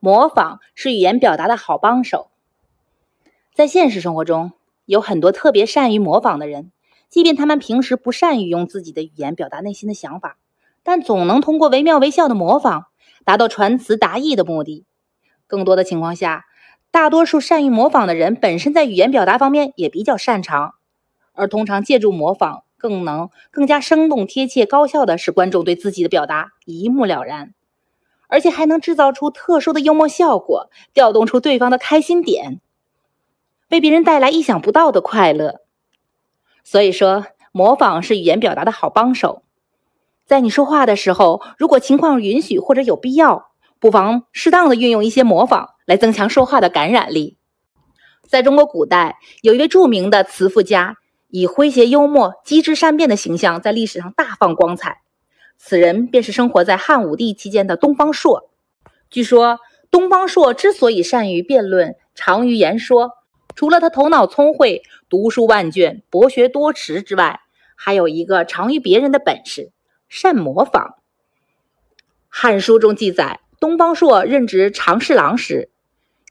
模仿是语言表达的好帮手，在现实生活中，有很多特别善于模仿的人，即便他们平时不善于用自己的语言表达内心的想法，但总能通过惟妙惟肖的模仿，达到传词达意的目的。更多的情况下，大多数善于模仿的人本身在语言表达方面也比较擅长，而通常借助模仿，更能更加生动、贴切、高效地使观众对自己的表达一目了然。而且还能制造出特殊的幽默效果，调动出对方的开心点，为别人带来意想不到的快乐。所以说，模仿是语言表达的好帮手。在你说话的时候，如果情况允许或者有必要，不妨适当的运用一些模仿，来增强说话的感染力。在中国古代，有一位著名的词赋家，以诙谐幽默、机智善变的形象，在历史上大放光彩。此人便是生活在汉武帝期间的东方朔。据说，东方朔之所以善于辩论、长于言说，除了他头脑聪慧、读书万卷、博学多识之外，还有一个长于别人的本事——善模仿。《汉书》中记载，东方朔任职长侍郎时，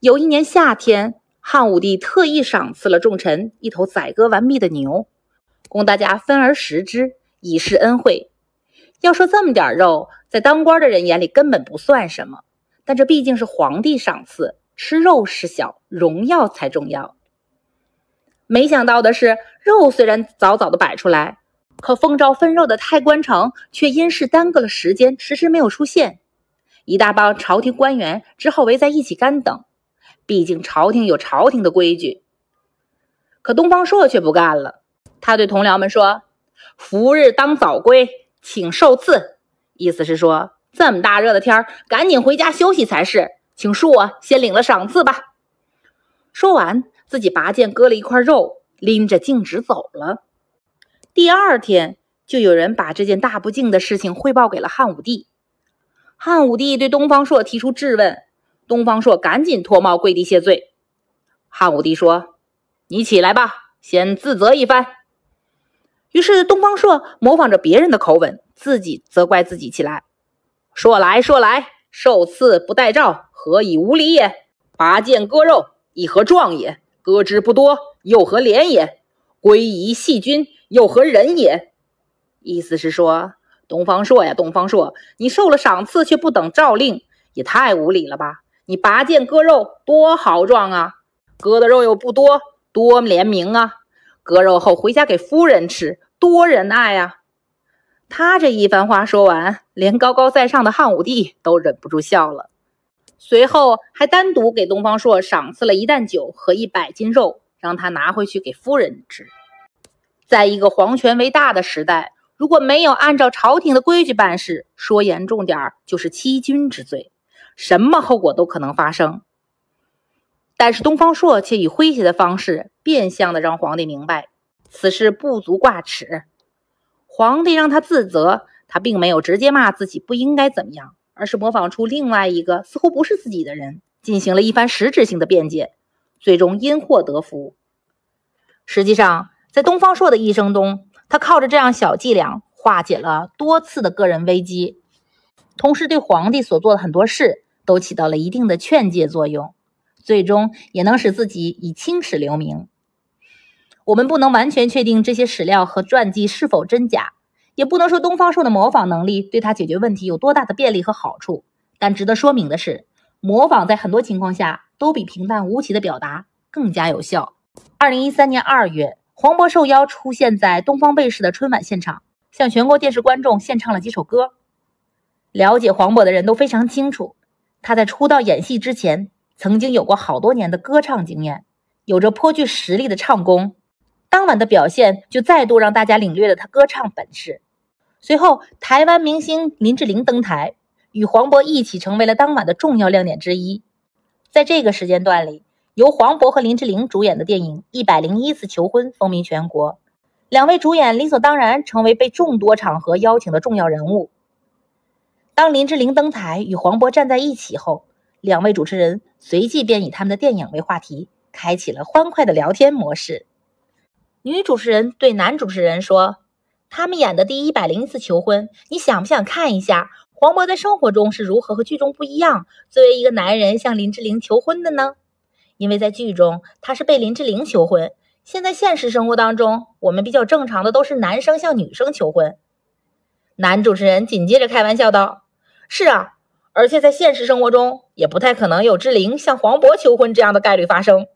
有一年夏天，汉武帝特意赏赐了众臣一头宰割完毕的牛，供大家分而食之，以示恩惠。要说这么点肉，在当官的人眼里根本不算什么，但这毕竟是皇帝赏赐，吃肉是小，荣耀才重要。没想到的是，肉虽然早早的摆出来，可奉诏分肉的太官城却因事耽搁了时间，迟迟没有出现。一大帮朝廷官员只好围在一起干等，毕竟朝廷有朝廷的规矩。可东方朔却不干了，他对同僚们说：“福日当早归。”请受赐，意思是说这么大热的天儿，赶紧回家休息才是。请恕我先领了赏赐吧。说完，自己拔剑割了一块肉，拎着径直走了。第二天，就有人把这件大不敬的事情汇报给了汉武帝。汉武帝对东方朔提出质问，东方朔赶紧脱帽跪地谢罪。汉武帝说：“你起来吧，先自责一番。”于是东方朔模仿着别人的口吻，自己责怪自己起来：“说来说来，受赐不戴诏，何以无礼也？拔剑割肉，以何壮也？割之不多，又何廉也？归遗细君，又何仁也？”意思是说，东方朔呀，东方朔，你受了赏赐却不等诏令，也太无礼了吧？你拔剑割肉，多豪壮啊！割的肉又不多，多廉明啊！割肉后回家给夫人吃，多仁爱呀！他这一番话说完，连高高在上的汉武帝都忍不住笑了。随后还单独给东方朔赏赐了一担酒和一百斤肉，让他拿回去给夫人吃。在一个皇权为大的时代，如果没有按照朝廷的规矩办事，说严重点就是欺君之罪，什么后果都可能发生。但是东方朔却以诙谐的方式，变相的让皇帝明白此事不足挂齿。皇帝让他自责，他并没有直接骂自己不应该怎么样，而是模仿出另外一个似乎不是自己的人，进行了一番实质性的辩解，最终因祸得福。实际上，在东方朔的一生中，他靠着这样小伎俩化解了多次的个人危机，同时对皇帝所做的很多事都起到了一定的劝诫作用。最终也能使自己以青史留名。我们不能完全确定这些史料和传记是否真假，也不能说东方朔的模仿能力对他解决问题有多大的便利和好处。但值得说明的是，模仿在很多情况下都比平淡无奇的表达更加有效。二零一三年二月，黄渤受邀出现在东方卫视的春晚现场，向全国电视观众献唱了几首歌。了解黄渤的人都非常清楚，他在出道演戏之前。曾经有过好多年的歌唱经验，有着颇具实力的唱功。当晚的表现就再度让大家领略了他歌唱本事。随后，台湾明星林志玲登台，与黄渤一起成为了当晚的重要亮点之一。在这个时间段里，由黄渤和林志玲主演的电影《一百零一次求婚》风靡全国，两位主演理所当然成为被众多场合邀请的重要人物。当林志玲登台与黄渤站在一起后。两位主持人随即便以他们的电影为话题，开启了欢快的聊天模式。女主持人对男主持人说：“他们演的第一百零一次求婚，你想不想看一下黄渤在生活中是如何和剧中不一样，作为一个男人向林志玲求婚的呢？因为在剧中他是被林志玲求婚，现在现实生活当中，我们比较正常的都是男生向女生求婚。”男主持人紧接着开玩笑道：“是啊，而且在现实生活中。”也不太可能有志玲向黄渤求婚这样的概率发生。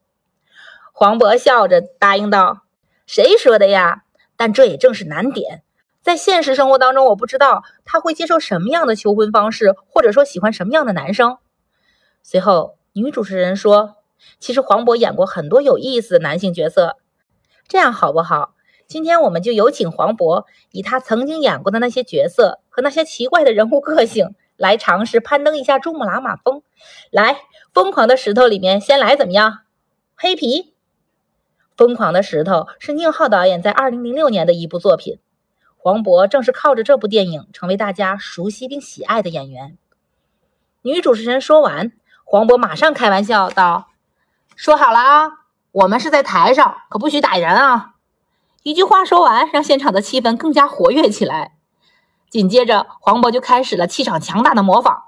黄渤笑着答应道：“谁说的呀？”但这也正是难点，在现实生活当中，我不知道他会接受什么样的求婚方式，或者说喜欢什么样的男生。随后，女主持人说：“其实黄渤演过很多有意思的男性角色，这样好不好？今天我们就有请黄渤，以他曾经演过的那些角色和那些奇怪的人物个性。”来尝试攀登一下珠穆朗玛峰，来《疯狂的石头》里面先来怎么样？黑皮，《疯狂的石头》是宁浩导演在二零零六年的一部作品，黄渤正是靠着这部电影成为大家熟悉并喜爱的演员。女主持人说完，黄渤马上开玩笑道：“说好了啊，我们是在台上，可不许打人啊！”一句话说完，让现场的气氛更加活跃起来。紧接着，黄渤就开始了气场强大的模仿。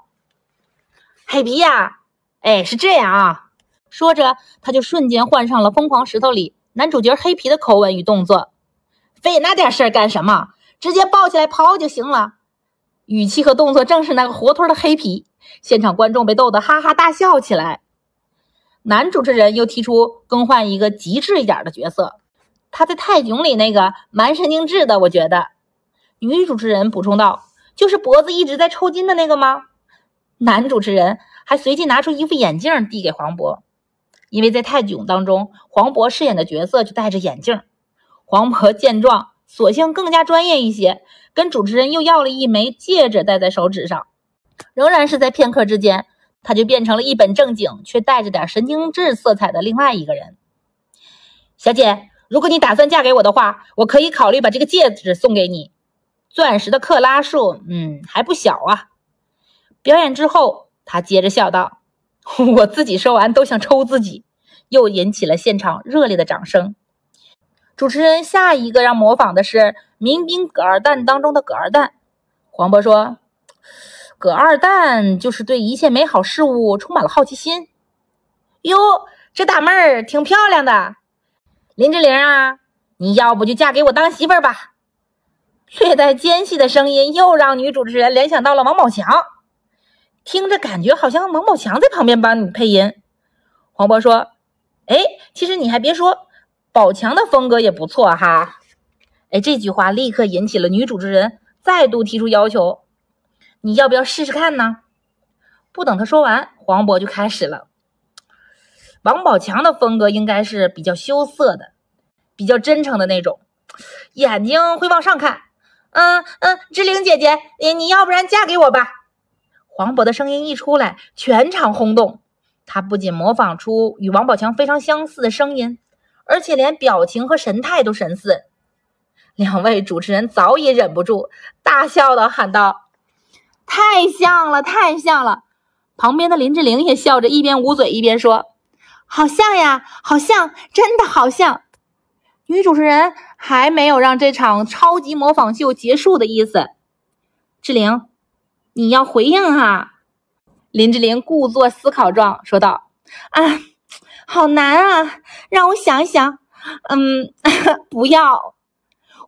黑皮呀，哎，是这样啊。说着，他就瞬间换上了《疯狂石头》里男主角黑皮的口吻与动作。费那点事儿干什么？直接抱起来抛就行了。语气和动作正是那个活脱的黑皮。现场观众被逗得哈哈大笑起来。男主持人又提出更换一个极致一点的角色，他在《泰囧》里那个蛮神经质的，我觉得。女主持人补充道：“就是脖子一直在抽筋的那个吗？”男主持人还随即拿出一副眼镜递给黄渤，因为在《泰囧》当中，黄渤饰演的角色就戴着眼镜。黄渤见状，索性更加专业一些，跟主持人又要了一枚戒指戴在手指上。仍然是在片刻之间，他就变成了一本正经却带着点神经质色彩的另外一个人。小姐，如果你打算嫁给我的话，我可以考虑把这个戒指送给你。钻石的克拉数，嗯，还不小啊。表演之后，他接着笑道：“ 我自己说完都想抽自己。”又引起了现场热烈的掌声。主持人下一个让模仿的是《民兵葛二蛋》当中的葛二蛋。黄渤说：“葛二蛋就是对一切美好事物充满了好奇心。”哟，这大妹儿挺漂亮的，林志玲啊，你要不就嫁给我当媳妇儿吧。略带尖细的声音又让女主持人联想到了王宝强，听着感觉好像王宝强在旁边帮你配音。黄渤说：“哎，其实你还别说，宝强的风格也不错哈。”哎，这句话立刻引起了女主持人再度提出要求：“你要不要试试看呢？”不等他说完，黄渤就开始了。王宝强的风格应该是比较羞涩的，比较真诚的那种，眼睛会往上看。嗯嗯，志玲姐姐，你你要不然嫁给我吧？黄渤的声音一出来，全场轰动。他不仅模仿出与王宝强非常相似的声音，而且连表情和神态都神似。两位主持人早已忍不住大笑的喊道：“太像了，太像了！”旁边的林志玲也笑着一边捂嘴一边说：“好像呀，好像，真的好像。”女主持人。还没有让这场超级模仿秀结束的意思，志玲，你要回应哈。林志玲故作思考状说道：“啊，好难啊，让我想一想。”嗯，不要。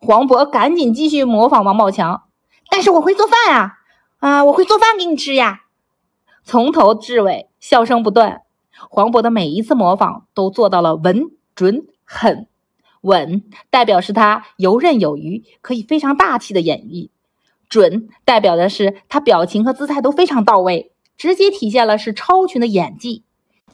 黄渤赶紧继续模仿王宝强：“但是我会做饭啊，啊，我会做饭给你吃呀。”从头至尾，笑声不断。黄渤的每一次模仿都做到了稳、准、狠。稳代表是他游刃有余，可以非常大气的演绎；准代表的是他表情和姿态都非常到位，直接体现了是超群的演技。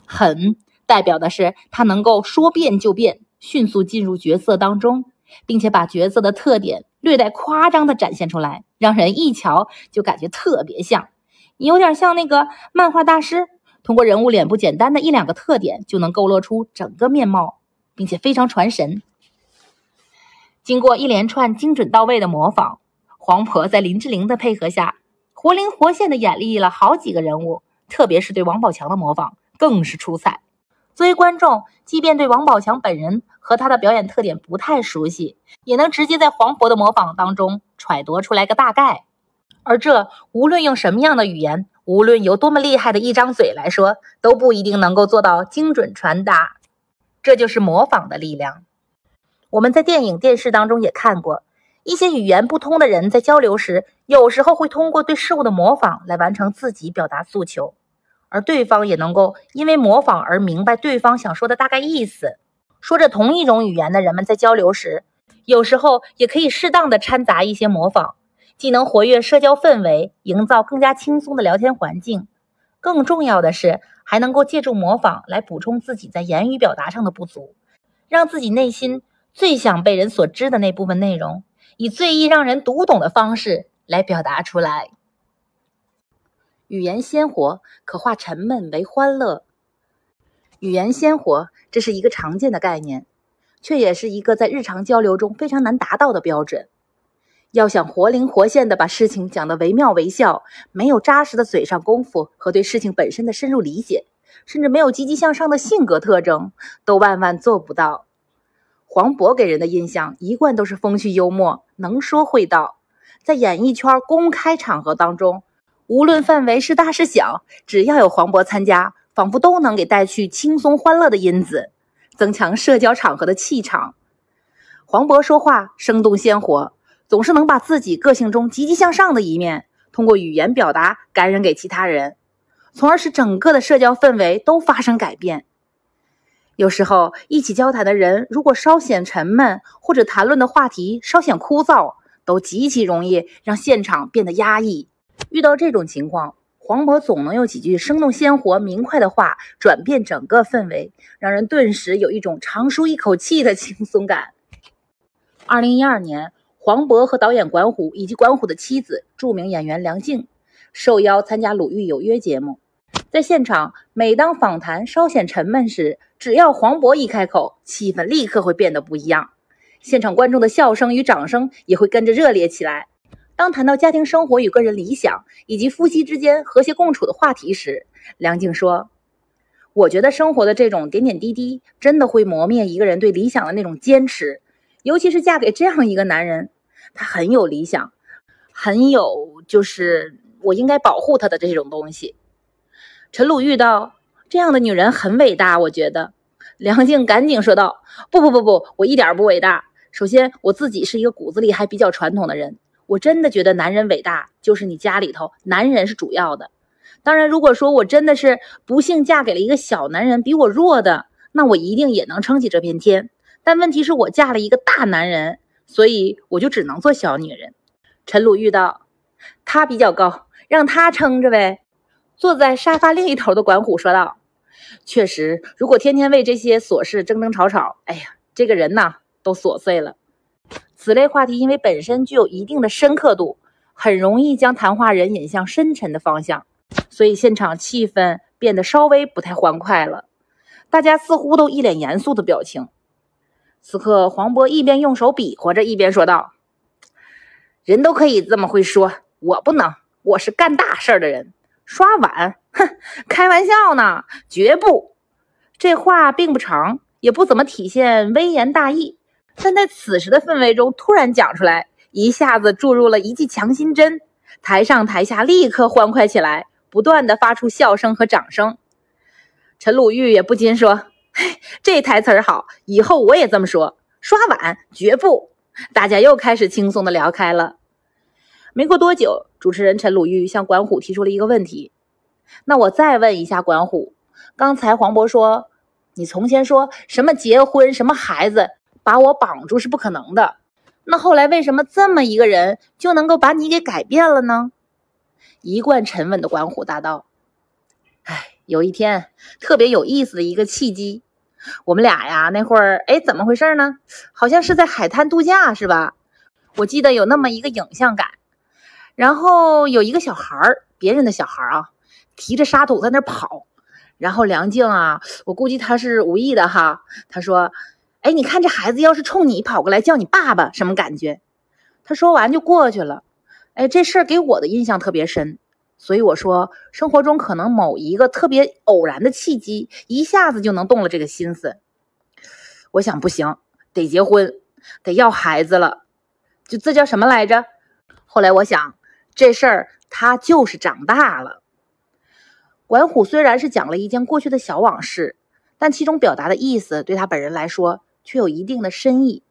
狠代表的是他能够说变就变，迅速进入角色当中，并且把角色的特点略带夸张的展现出来，让人一瞧就感觉特别像，有点像那个漫画大师，通过人物脸部简单的一两个特点就能勾勒出整个面貌，并且非常传神。经过一连串精准到位的模仿，黄婆在林志玲的配合下，活灵活现地演绎了好几个人物，特别是对王宝强的模仿更是出彩。作为观众，即便对王宝强本人和他的表演特点不太熟悉，也能直接在黄渤的模仿当中揣度出来个大概。而这无论用什么样的语言，无论由多么厉害的一张嘴来说，都不一定能够做到精准传达。这就是模仿的力量。我们在电影、电视当中也看过一些语言不通的人在交流时，有时候会通过对事物的模仿来完成自己表达诉求，而对方也能够因为模仿而明白对方想说的大概意思。说着同一种语言的人们在交流时，有时候也可以适当的掺杂一些模仿，既能活跃社交氛围，营造更加轻松的聊天环境，更重要的是还能够借助模仿来补充自己在言语表达上的不足，让自己内心。最想被人所知的那部分内容，以最易让人读懂的方式来表达出来。语言鲜活，可化沉闷为欢乐。语言鲜活，这是一个常见的概念，却也是一个在日常交流中非常难达到的标准。要想活灵活现的把事情讲得惟妙惟肖，没有扎实的嘴上功夫和对事情本身的深入理解，甚至没有积极向上的性格特征，都万万做不到。黄渤给人的印象一贯都是风趣幽默、能说会道，在演艺圈公开场合当中，无论范围是大是小，只要有黄渤参加，仿佛都能给带去轻松欢乐的因子，增强社交场合的气场。黄渤说话生动鲜活，总是能把自己个性中积极向上的一面，通过语言表达感染给其他人，从而使整个的社交氛围都发生改变。有时候一起交谈的人，如果稍显沉闷，或者谈论的话题稍显枯燥，都极其容易让现场变得压抑。遇到这种情况，黄渤总能用几句生动鲜活、明快的话转变整个氛围，让人顿时有一种长舒一口气的轻松感。二零一二年，黄渤和导演管虎以及管虎的妻子、著名演员梁静受邀参加《鲁豫有约》节目，在现场，每当访谈稍显沉闷时，只要黄渤一开口，气氛立刻会变得不一样，现场观众的笑声与掌声也会跟着热烈起来。当谈到家庭生活与个人理想以及夫妻之间和谐共处的话题时，梁静说：“我觉得生活的这种点点滴滴，真的会磨灭一个人对理想的那种坚持。尤其是嫁给这样一个男人，他很有理想，很有就是我应该保护他的这种东西。”陈鲁豫道。这样的女人很伟大，我觉得。梁静赶紧说道：“不不不不，我一点儿不伟大。首先，我自己是一个骨子里还比较传统的人，我真的觉得男人伟大，就是你家里头男人是主要的。当然，如果说我真的是不幸嫁给了一个小男人比我弱的，那我一定也能撑起这片天。但问题是我嫁了一个大男人，所以我就只能做小女人。”陈鲁豫道：“他比较高，让他撑着呗。坐在沙发另一头的管虎说道。确实，如果天天为这些琐事争争吵吵，哎呀，这个人呐，都琐碎了。此类话题因为本身具有一定的深刻度，很容易将谈话人引向深沉的方向，所以现场气氛变得稍微不太欢快了。大家似乎都一脸严肃的表情。此刻，黄渤一边用手比划着，一边说道：“人都可以这么会说，我不能，我是干大事儿的人，刷碗。”哼，开玩笑呢，绝不。这话并不长，也不怎么体现微言大义，但在此时的氛围中突然讲出来，一下子注入了一剂强心针。台上台下立刻欢快起来，不断的发出笑声和掌声。陈鲁豫也不禁说：“这台词儿好，以后我也这么说。”刷碗绝不。大家又开始轻松的聊开了。没过多久，主持人陈鲁豫向管虎提出了一个问题。那我再问一下管虎，刚才黄渤说你从前说什么结婚什么孩子把我绑住是不可能的，那后来为什么这么一个人就能够把你给改变了呢？一贯沉稳的管虎答道：“哎，有一天特别有意思的一个契机，我们俩呀那会儿哎怎么回事呢？好像是在海滩度假是吧？我记得有那么一个影像感，然后有一个小孩儿，别人的小孩儿啊。”提着沙土在那儿跑，然后梁静啊，我估计他是无意的哈。他说：“哎，你看这孩子要是冲你跑过来叫你爸爸，什么感觉？”他说完就过去了。哎，这事儿给我的印象特别深，所以我说，生活中可能某一个特别偶然的契机，一下子就能动了这个心思。我想不行，得结婚，得要孩子了，就这叫什么来着？后来我想，这事儿他就是长大了。管虎虽然是讲了一件过去的小往事，但其中表达的意思对他本人来说却有一定的深意。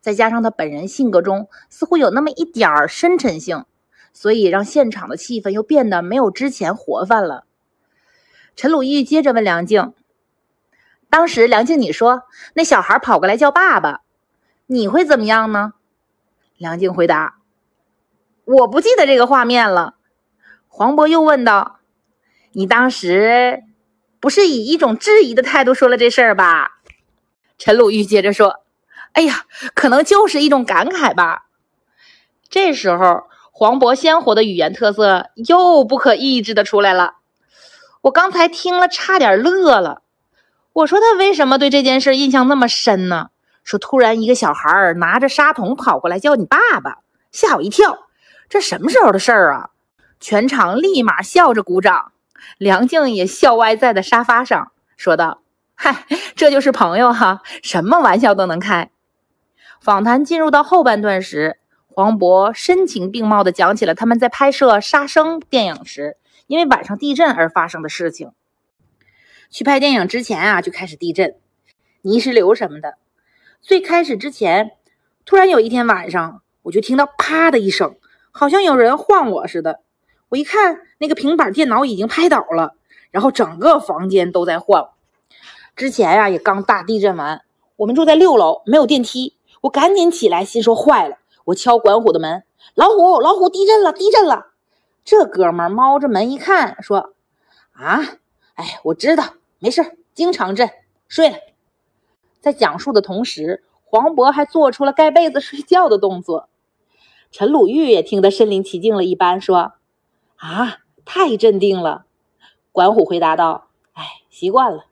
再加上他本人性格中似乎有那么一点儿深沉性，所以让现场的气氛又变得没有之前活泛了。陈鲁豫接着问梁静：“当时梁静，你说那小孩跑过来叫爸爸，你会怎么样呢？”梁静回答：“我不记得这个画面了。”黄渤又问道。你当时不是以一种质疑的态度说了这事儿吧？陈鲁豫接着说：“哎呀，可能就是一种感慨吧。”这时候，黄渤鲜活的语言特色又不可抑制的出来了。我刚才听了差点乐了。我说他为什么对这件事印象那么深呢？说突然一个小孩拿着沙桶跑过来叫你爸爸，吓我一跳。这什么时候的事儿啊？全场立马笑着鼓掌。梁静也笑歪在的沙发上，说道：“嗨，这就是朋友哈，什么玩笑都能开。”访谈进入到后半段时，黄渤深情并茂地讲起了他们在拍摄《杀生》电影时，因为晚上地震而发生的事情。去拍电影之前啊，就开始地震、泥石流什么的。最开始之前，突然有一天晚上，我就听到啪的一声，好像有人晃我似的。我一看，那个平板电脑已经拍倒了，然后整个房间都在晃。之前呀，也刚大地震完，我们住在六楼，没有电梯。我赶紧起来，心说坏了。我敲管虎的门，老虎，老虎，地震了，地震了！这哥们儿猫着门一看，说：“啊，哎，我知道，没事，经常震，睡了。”在讲述的同时，黄渤还做出了盖被子睡觉的动作。陈鲁豫也听得身临其境了一般，说。啊，太镇定了。管虎回答道：“哎，习惯了。”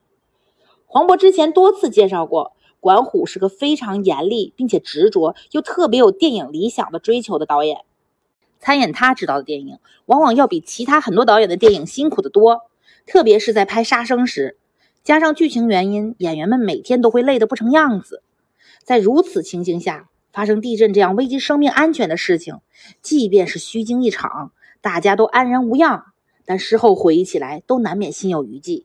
黄渤之前多次介绍过，管虎是个非常严厉，并且执着又特别有电影理想的追求的导演。参演他执导的电影，往往要比其他很多导演的电影辛苦得多，特别是在拍杀生时，加上剧情原因，演员们每天都会累得不成样子。在如此情形下，发生地震这样危及生命安全的事情，即便是虚惊一场。大家都安然无恙，但事后回忆起来，都难免心有余悸。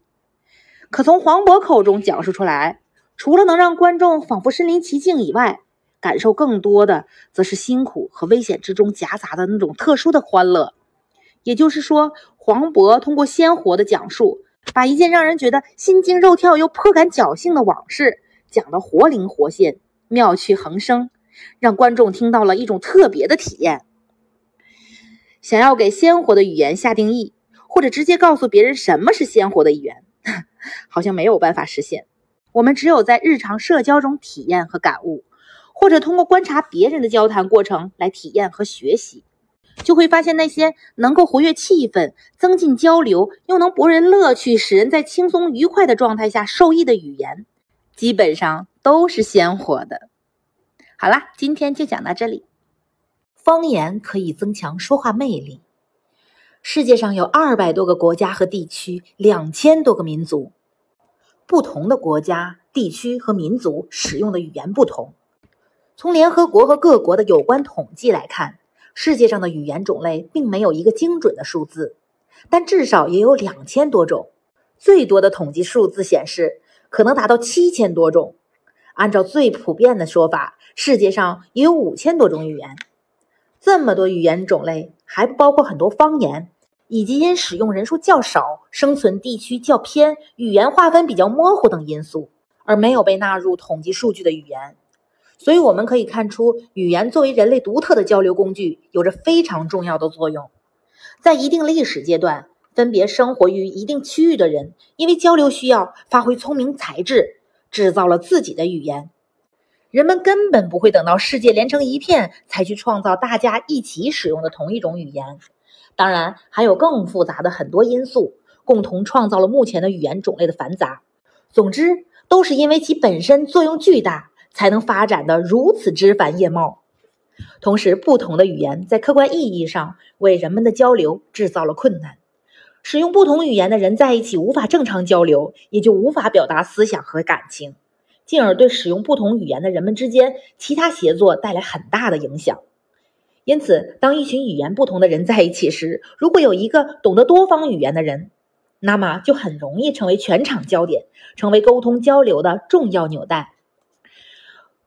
可从黄渤口中讲述出来，除了能让观众仿佛身临其境以外，感受更多的，则是辛苦和危险之中夹杂的那种特殊的欢乐。也就是说，黄渤通过鲜活的讲述，把一件让人觉得心惊肉跳又颇感侥幸的往事，讲得活灵活现、妙趣横生，让观众听到了一种特别的体验。想要给鲜活的语言下定义，或者直接告诉别人什么是鲜活的语言，好像没有办法实现。我们只有在日常社交中体验和感悟，或者通过观察别人的交谈过程来体验和学习，就会发现那些能够活跃气氛、增进交流，又能博人乐趣、使人在轻松愉快的状态下受益的语言，基本上都是鲜活的。好啦，今天就讲到这里。方言可以增强说话魅力。世界上有二百多个国家和地区，两千多个民族，不同的国家、地区和民族使用的语言不同。从联合国和各国的有关统计来看，世界上的语言种类并没有一个精准的数字，但至少也有两千多种。最多的统计数字显示，可能达到七千多种。按照最普遍的说法，世界上也有五千多种语言。这么多语言种类，还不包括很多方言，以及因使用人数较少、生存地区较偏、语言划分比较模糊等因素而没有被纳入统计数据的语言。所以我们可以看出，语言作为人类独特的交流工具，有着非常重要的作用。在一定历史阶段，分别生活于一定区域的人，因为交流需要，发挥聪明才智，制造了自己的语言。人们根本不会等到世界连成一片才去创造大家一起使用的同一种语言。当然，还有更复杂的很多因素共同创造了目前的语言种类的繁杂。总之，都是因为其本身作用巨大，才能发展的如此枝繁叶茂。同时，不同的语言在客观意义上为人们的交流制造了困难。使用不同语言的人在一起无法正常交流，也就无法表达思想和感情。进而对使用不同语言的人们之间其他协作带来很大的影响。因此，当一群语言不同的人在一起时，如果有一个懂得多方语言的人，那么就很容易成为全场焦点，成为沟通交流的重要纽带。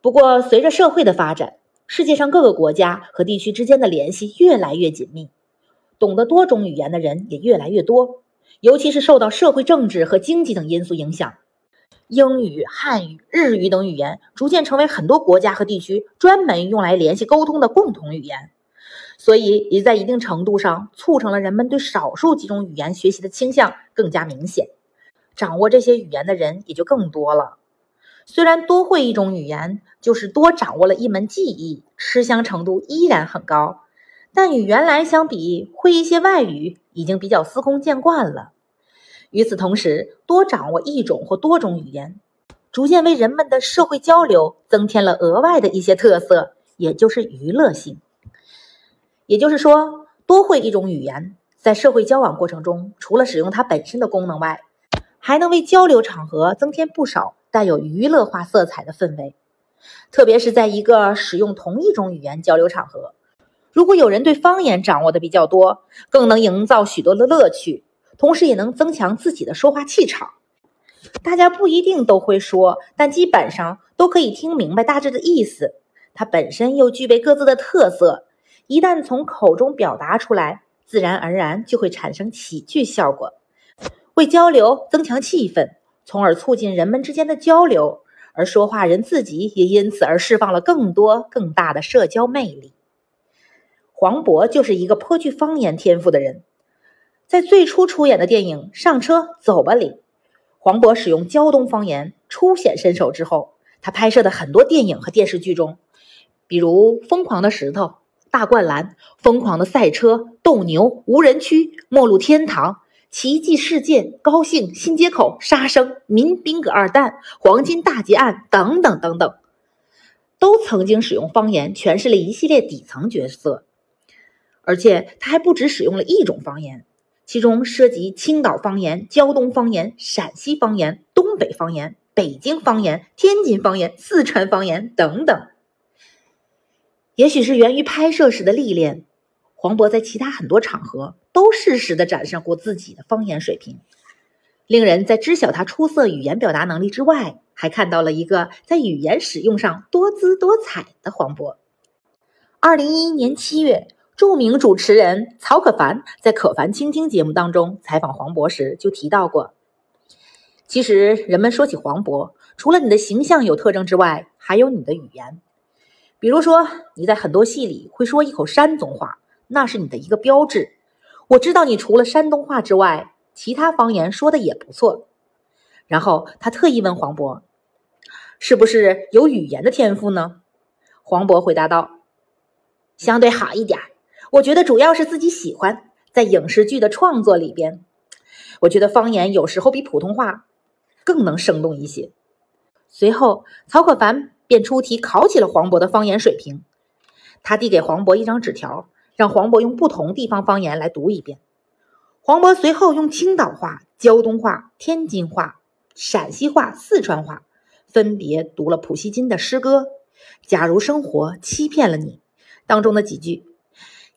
不过，随着社会的发展，世界上各个国家和地区之间的联系越来越紧密，懂得多种语言的人也越来越多，尤其是受到社会政治和经济等因素影响。英语、汉语、日语等语言逐渐成为很多国家和地区专门用来联系沟通的共同语言，所以也在一定程度上促成了人们对少数几种语言学习的倾向更加明显，掌握这些语言的人也就更多了。虽然多会一种语言就是多掌握了一门技艺，吃香程度依然很高，但与原来相比，会一些外语已经比较司空见惯了。与此同时，多掌握一种或多种语言，逐渐为人们的社会交流增添了额外的一些特色，也就是娱乐性。也就是说，多会一种语言，在社会交往过程中，除了使用它本身的功能外，还能为交流场合增添不少带有娱乐化色彩的氛围。特别是在一个使用同一种语言交流场合，如果有人对方言掌握的比较多，更能营造许多的乐趣。同时也能增强自己的说话气场。大家不一定都会说，但基本上都可以听明白大致的意思。它本身又具备各自的特色，一旦从口中表达出来，自然而然就会产生喜剧效果，为交流增强气氛，从而促进人们之间的交流。而说话人自己也因此而释放了更多更大的社交魅力。黄渤就是一个颇具方言天赋的人。在最初出演的电影《上车走吧》里，黄渤使用胶东方言初显身手之后，他拍摄的很多电影和电视剧中，比如《疯狂的石头》《大灌篮》《疯狂的赛车》《斗牛》《无人区》《末路天堂》《奇迹事件》《高兴》《新街口》《杀生》《民兵葛二蛋》《黄金大劫案》等等等等，都曾经使用方言诠释了一系列底层角色，而且他还不止使用了一种方言。其中涉及青岛方言、胶东方言、陕西方言、东北方言、北京方言、天津方言、四川方言等等。也许是源于拍摄时的历练，黄渤在其他很多场合都适时的展示过自己的方言水平，令人在知晓他出色语言表达能力之外，还看到了一个在语言使用上多姿多彩的黄渤。二零一一年七月。著名主持人曹可凡在《可凡倾听》节目当中采访黄渤时就提到过，其实人们说起黄渤，除了你的形象有特征之外，还有你的语言。比如说，你在很多戏里会说一口山东话，那是你的一个标志。我知道你除了山东话之外，其他方言说的也不错。然后他特意问黄渤，是不是有语言的天赋呢？黄渤回答道：“相对好一点。”我觉得主要是自己喜欢，在影视剧的创作里边，我觉得方言有时候比普通话更能生动一些。随后，曹可凡便出题考起了黄渤的方言水平。他递给黄渤一张纸条，让黄渤用不同地方方言来读一遍。黄渤随后用青岛话、胶东话、天津话、陕西话、四川话分别读了普希金的诗歌《假如生活欺骗了你》当中的几句。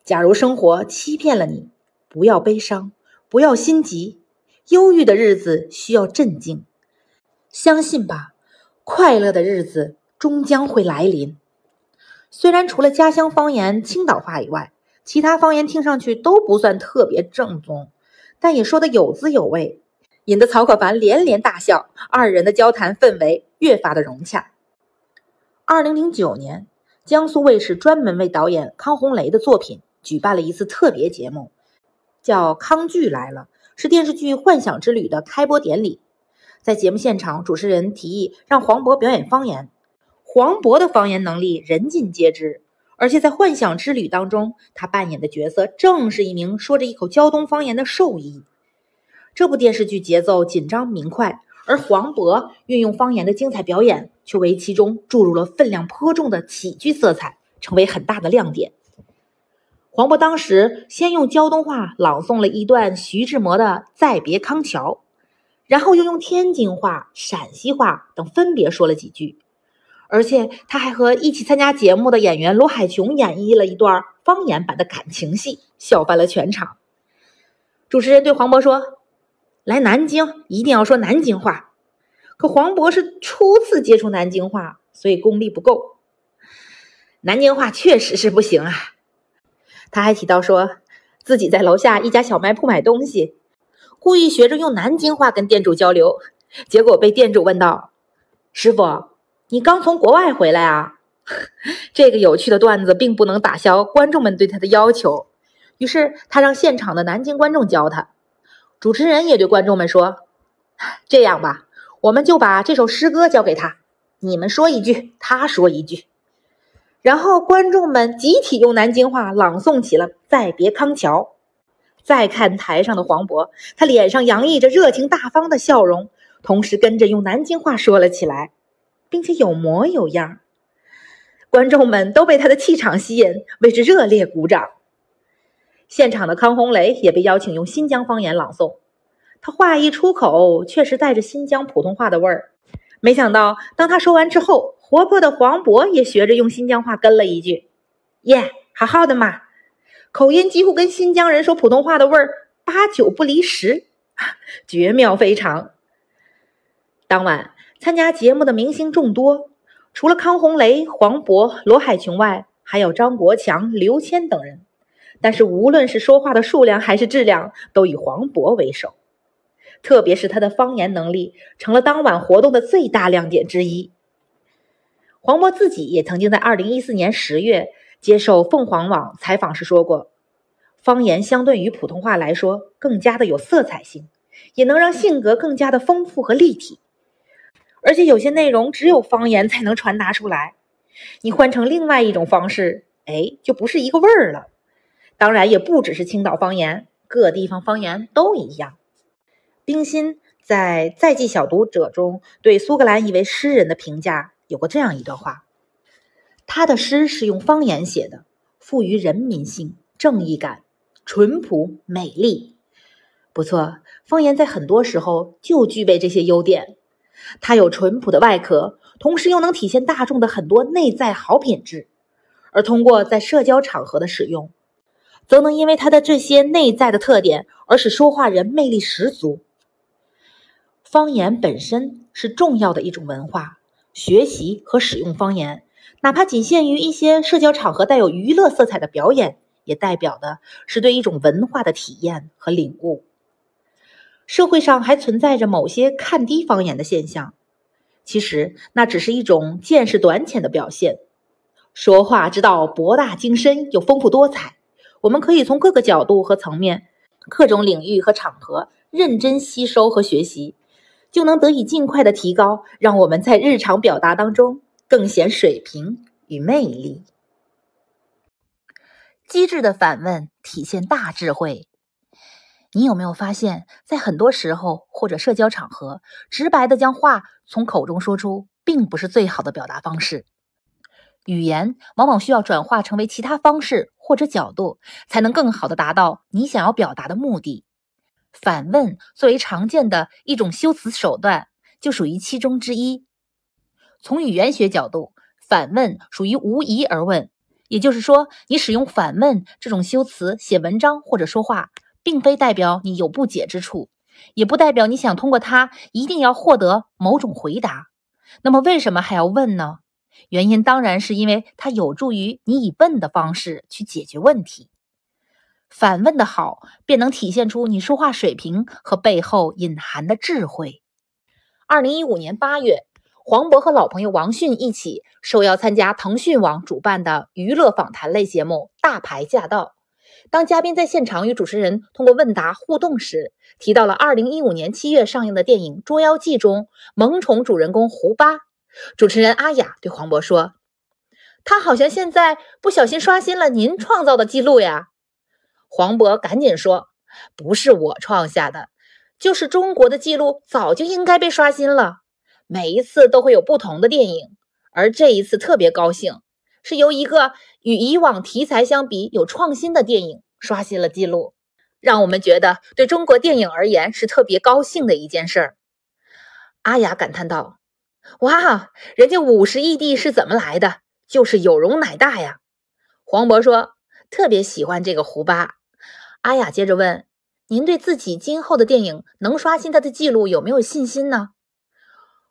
假如生活欺骗了你，不要悲伤，不要心急，忧郁的日子需要镇静，相信吧，快乐的日子终将会来临。虽然除了家乡方言青岛话以外，其他方言听上去都不算特别正宗，但也说得有滋有味，引得曹可凡连连大笑，二人的交谈氛围越发的融洽。二零零九年，江苏卫视专门为导演康红雷的作品。举办了一次特别节目，叫《康剧来了》，是电视剧《幻想之旅》的开播典礼。在节目现场，主持人提议让黄渤表演方言。黄渤的方言能力人尽皆知，而且在《幻想之旅》当中，他扮演的角色正是一名说着一口胶东方言的兽医。这部电视剧节奏紧张明快，而黄渤运用方言的精彩表演，却为其中注入了分量颇重的喜剧色彩，成为很大的亮点。黄渤当时先用胶东话朗诵了一段徐志摩的《再别康桥》，然后又用天津话、陕西话等分别说了几句，而且他还和一起参加节目的演员罗海琼演绎了一段方言版的感情戏，笑翻了全场。主持人对黄渤说：“来南京一定要说南京话。”可黄渤是初次接触南京话，所以功力不够，南京话确实是不行啊。他还提到说，自己在楼下一家小卖铺买东西，故意学着用南京话跟店主交流，结果被店主问道：“师傅，你刚从国外回来啊？” 这个有趣的段子并不能打消观众们对他的要求，于是他让现场的南京观众教他。主持人也对观众们说：“这样吧，我们就把这首诗歌交给他，你们说一句，他说一句。”然后，观众们集体用南京话朗诵起了《再别康桥》。再看台上的黄渤，他脸上洋溢着热情大方的笑容，同时跟着用南京话说了起来，并且有模有样。观众们都被他的气场吸引，为之热烈鼓掌。现场的康洪雷也被邀请用新疆方言朗诵，他话一出口，确实带着新疆普通话的味儿。没想到，当他说完之后，活泼的黄渤也学着用新疆话跟了一句：“耶，好好的嘛！”口音几乎跟新疆人说普通话的味儿八九不离十，绝妙非常。当晚参加节目的明星众多，除了康洪雷、黄渤、罗海琼外，还有张国强、刘谦等人。但是无论是说话的数量还是质量，都以黄渤为首，特别是他的方言能力，成了当晚活动的最大亮点之一。黄渤自己也曾经在二零一四年十月接受凤凰网采访时说过：“方言相对于普通话来说更加的有色彩性，也能让性格更加的丰富和立体。而且有些内容只有方言才能传达出来，你换成另外一种方式，哎，就不是一个味儿了。当然，也不只是青岛方言，各地方方言都一样。”冰心在《在记小读者》中对苏格兰一位诗人的评价。有过这样一段话，他的诗是用方言写的，富于人民性、正义感、淳朴、美丽。不错，方言在很多时候就具备这些优点，它有淳朴的外壳，同时又能体现大众的很多内在好品质。而通过在社交场合的使用，则能因为它的这些内在的特点而使说话人魅力十足。方言本身是重要的一种文化。学习和使用方言，哪怕仅限于一些社交场合带有娱乐色彩的表演，也代表的是对一种文化的体验和领悟。社会上还存在着某些看低方言的现象，其实那只是一种见识短浅的表现。说话之道博大精深又丰富多彩，我们可以从各个角度和层面、各种领域和场合认真吸收和学习。就能得以尽快的提高，让我们在日常表达当中更显水平与魅力。机智的反问体现大智慧。你有没有发现，在很多时候或者社交场合，直白的将话从口中说出，并不是最好的表达方式。语言往往需要转化成为其他方式或者角度，才能更好的达到你想要表达的目的。反问作为常见的一种修辞手段，就属于其中之一。从语言学角度，反问属于无疑而问，也就是说，你使用反问这种修辞写文章或者说话，并非代表你有不解之处，也不代表你想通过它一定要获得某种回答。那么，为什么还要问呢？原因当然是因为它有助于你以问的方式去解决问题。反问的好，便能体现出你说话水平和背后隐含的智慧。二零一五年八月，黄渤和老朋友王迅一起受邀参加腾讯网主办的娱乐访谈类节目《大牌驾到》。当嘉宾在现场与主持人通过问答互动时，提到了二零一五年七月上映的电影《捉妖记》中萌宠主人公胡巴。主持人阿雅对黄渤说：“他好像现在不小心刷新了您创造的记录呀。”黄渤赶紧说：“不是我创下的，就是中国的记录早就应该被刷新了。每一次都会有不同的电影，而这一次特别高兴，是由一个与以往题材相比有创新的电影刷新了记录，让我们觉得对中国电影而言是特别高兴的一件事儿。”阿雅感叹道：“哇，人家五十亿地是怎么来的？就是有容乃大呀。”黄渤说：“特别喜欢这个胡巴。”阿雅接着问：“您对自己今后的电影能刷新他的记录有没有信心呢？”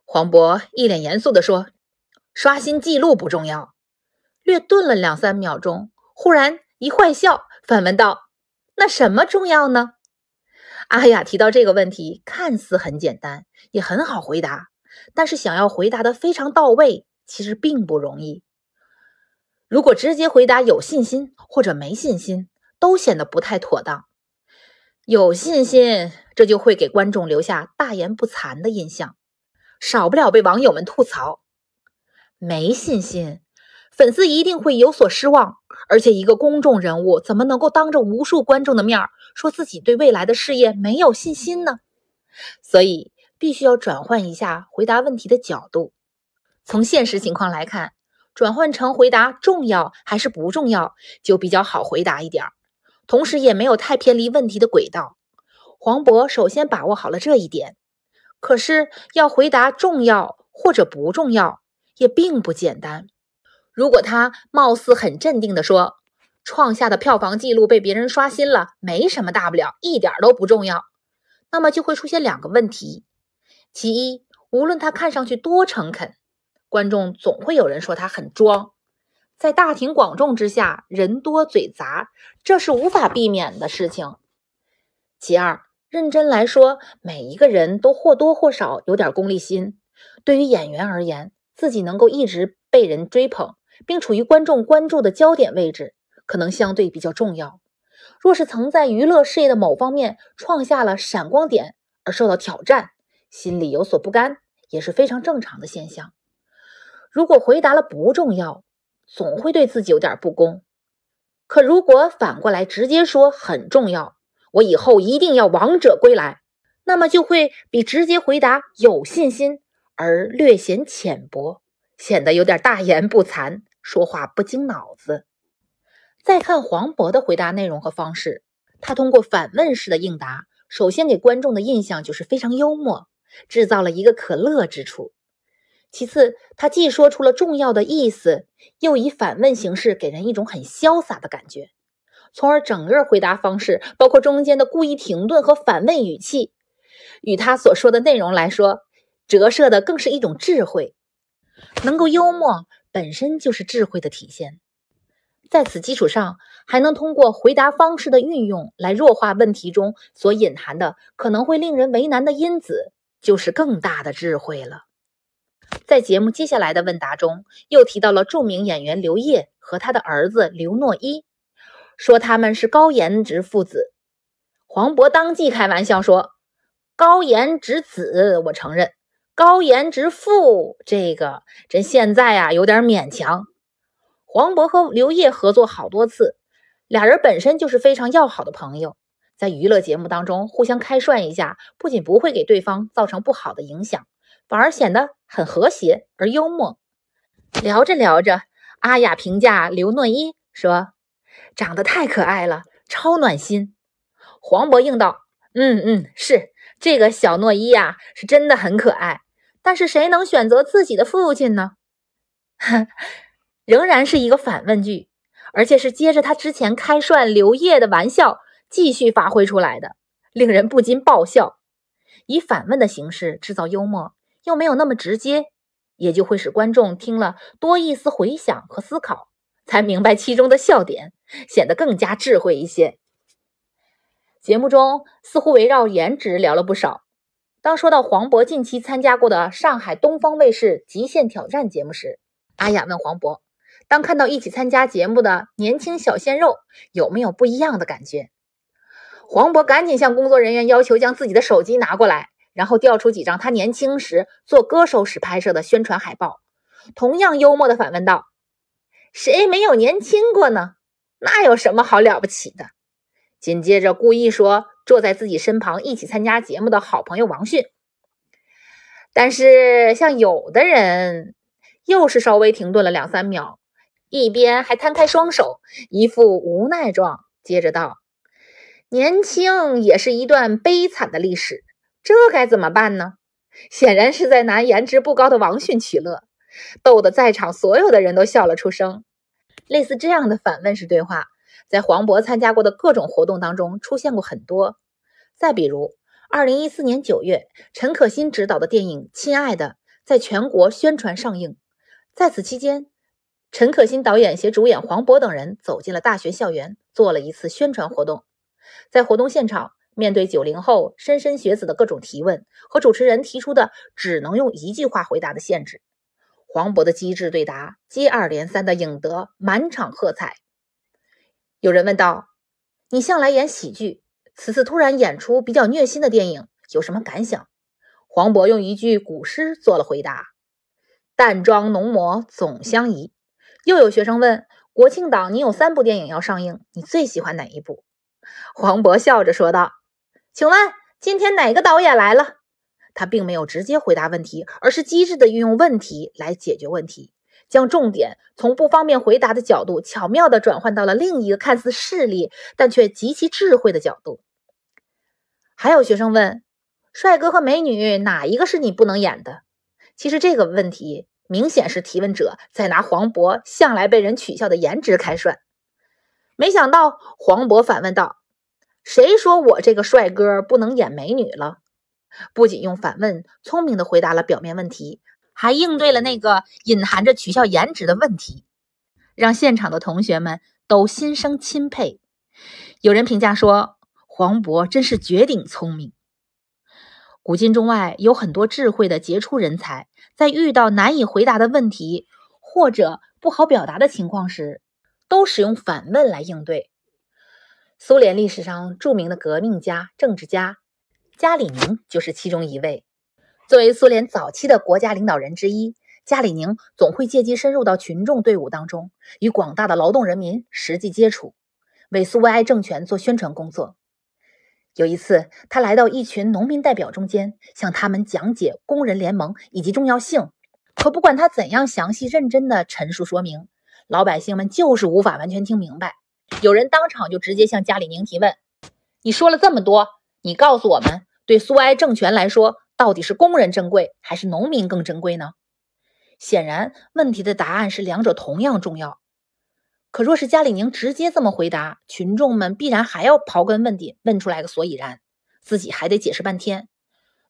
黄渤一脸严肃地说：“刷新记录不重要。”略顿了两三秒钟，忽然一坏笑，反问道：“那什么重要呢？”阿雅提到这个问题，看似很简单，也很好回答，但是想要回答的非常到位，其实并不容易。如果直接回答有信心或者没信心。都显得不太妥当。有信心，这就会给观众留下大言不惭的印象，少不了被网友们吐槽；没信心，粉丝一定会有所失望。而且，一个公众人物怎么能够当着无数观众的面说自己对未来的事业没有信心呢？所以，必须要转换一下回答问题的角度。从现实情况来看，转换成回答重要还是不重要，就比较好回答一点。同时也没有太偏离问题的轨道。黄渤首先把握好了这一点，可是要回答重要或者不重要也并不简单。如果他貌似很镇定地说：“创下的票房记录被别人刷新了，没什么大不了，一点都不重要。”那么就会出现两个问题：其一，无论他看上去多诚恳，观众总会有人说他很装。在大庭广众之下，人多嘴杂，这是无法避免的事情。其二，认真来说，每一个人都或多或少有点功利心。对于演员而言，自己能够一直被人追捧，并处于观众关注的焦点位置，可能相对比较重要。若是曾在娱乐事业的某方面创下了闪光点而受到挑战，心里有所不甘，也是非常正常的现象。如果回答了不重要。总会对自己有点不公，可如果反过来直接说很重要，我以后一定要王者归来，那么就会比直接回答有信心而略显浅薄，显得有点大言不惭，说话不经脑子。再看黄渤的回答内容和方式，他通过反问式的应答，首先给观众的印象就是非常幽默，制造了一个可乐之处。其次，他既说出了重要的意思，又以反问形式给人一种很潇洒的感觉，从而整个回答方式，包括中间的故意停顿和反问语气，与他所说的内容来说，折射的更是一种智慧。能够幽默本身就是智慧的体现，在此基础上，还能通过回答方式的运用来弱化问题中所隐含的可能会令人为难的因子，就是更大的智慧了。在节目接下来的问答中，又提到了著名演员刘烨和他的儿子刘诺一，说他们是高颜值父子。黄渤当即开玩笑说：“高颜值子我承认，高颜值父这个，这现在啊有点勉强。”黄渤和刘烨合作好多次，俩人本身就是非常要好的朋友，在娱乐节目当中互相开涮一下，不仅不会给对方造成不好的影响。反而显得很和谐而幽默。聊着聊着，阿雅评价刘诺一说：“长得太可爱了，超暖心。”黄渤应道：“嗯嗯，是这个小诺一呀，是真的很可爱。但是谁能选择自己的父亲呢？” 仍然是一个反问句，而且是接着他之前开涮刘烨的玩笑继续发挥出来的，令人不禁爆笑。以反问的形式制造幽默。又没有那么直接，也就会使观众听了多一丝回想和思考，才明白其中的笑点，显得更加智慧一些。节目中似乎围绕颜值聊了不少。当说到黄渤近期参加过的上海东方卫视《极限挑战》节目时，阿雅问黄渤：“当看到一起参加节目的年轻小鲜肉，有没有不一样的感觉？”黄渤赶紧向工作人员要求将自己的手机拿过来。然后调出几张他年轻时做歌手时拍摄的宣传海报，同样幽默的反问道：“谁没有年轻过呢？那有什么好了不起的？”紧接着故意说坐在自己身旁一起参加节目的好朋友王迅，但是像有的人，又是稍微停顿了两三秒，一边还摊开双手，一副无奈状，接着道：“年轻也是一段悲惨的历史。”这该怎么办呢？显然是在拿颜值不高的王迅取乐，逗得在场所有的人都笑了出声。类似这样的反问式对话，在黄渤参加过的各种活动当中出现过很多。再比如，二零一四年九月，陈可辛执导的电影《亲爱的》在全国宣传上映，在此期间，陈可辛导演携主演黄渤等人走进了大学校园，做了一次宣传活动。在活动现场。面对九零后莘莘学子的各种提问和主持人提出的只能用一句话回答的限制，黄渤的机智对答接二连三的引得满场喝彩。有人问道：“你向来演喜剧，此次突然演出比较虐心的电影，有什么感想？”黄渤用一句古诗做了回答：“淡妆浓抹总相宜。”又有学生问：“国庆档你有三部电影要上映，你最喜欢哪一部？”黄渤笑着说道。请问今天哪个导演来了？他并没有直接回答问题，而是机智地运用问题来解决问题，将重点从不方便回答的角度巧妙地转换到了另一个看似势利但却极其智慧的角度。还有学生问：“帅哥和美女哪一个是你不能演的？”其实这个问题明显是提问者在拿黄渤向来被人取笑的颜值开涮。没想到黄渤反问道。谁说我这个帅哥不能演美女了？不仅用反问聪明的回答了表面问题，还应对了那个隐含着取笑颜值的问题，让现场的同学们都心生钦佩。有人评价说：“黄渤真是绝顶聪明。”古今中外有很多智慧的杰出人才，在遇到难以回答的问题或者不好表达的情况时，都使用反问来应对。苏联历史上著名的革命家、政治家加里宁就是其中一位。作为苏联早期的国家领导人之一，加里宁总会借机深入到群众队伍当中，与广大的劳动人民实际接触，为苏维埃政权做宣传工作。有一次，他来到一群农民代表中间，向他们讲解工人联盟以及重要性。可不管他怎样详细认真的陈述说明，老百姓们就是无法完全听明白。有人当场就直接向加里宁提问：“你说了这么多，你告诉我们，对苏埃政权来说，到底是工人珍贵还是农民更珍贵呢？”显然，问题的答案是两者同样重要。可若是加里宁直接这么回答，群众们必然还要刨根问底，问出来个所以然，自己还得解释半天，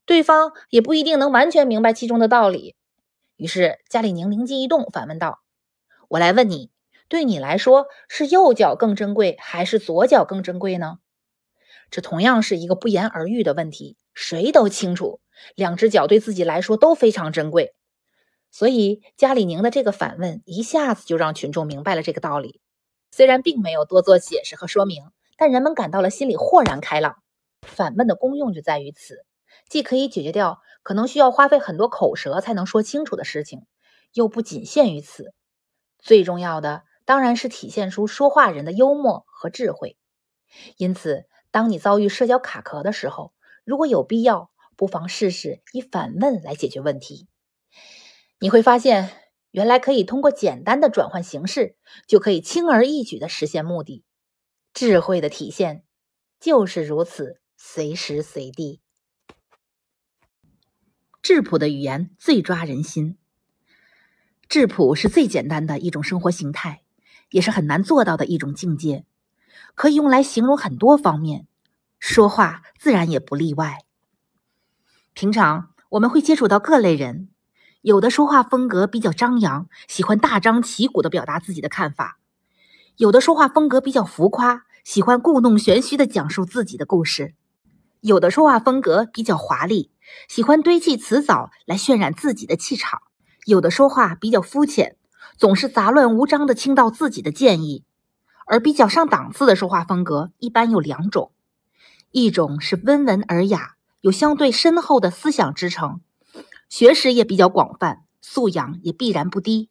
对方也不一定能完全明白其中的道理。于是，加里宁灵机一动，反问道：“我来问你。”对你来说是右脚更珍贵，还是左脚更珍贵呢？这同样是一个不言而喻的问题，谁都清楚，两只脚对自己来说都非常珍贵。所以加里宁的这个反问一下子就让群众明白了这个道理。虽然并没有多做解释和说明，但人们感到了心里豁然开朗。反问的功用就在于此，既可以解决掉可能需要花费很多口舌才能说清楚的事情，又不仅限于此。最重要的。当然是体现出说话人的幽默和智慧。因此，当你遭遇社交卡壳的时候，如果有必要，不妨试试以反问来解决问题。你会发现，原来可以通过简单的转换形式，就可以轻而易举的实现目的。智慧的体现就是如此，随时随地。质朴的语言最抓人心。质朴是最简单的一种生活形态。也是很难做到的一种境界，可以用来形容很多方面，说话自然也不例外。平常我们会接触到各类人，有的说话风格比较张扬，喜欢大张旗鼓地表达自己的看法；有的说话风格比较浮夸，喜欢故弄玄虚地讲述自己的故事；有的说话风格比较华丽，喜欢堆砌辞藻来渲染自己的气场；有的说话比较肤浅。总是杂乱无章的倾倒自己的建议，而比较上档次的说话风格一般有两种：一种是温文尔雅，有相对深厚的思想支撑，学识也比较广泛，素养也必然不低，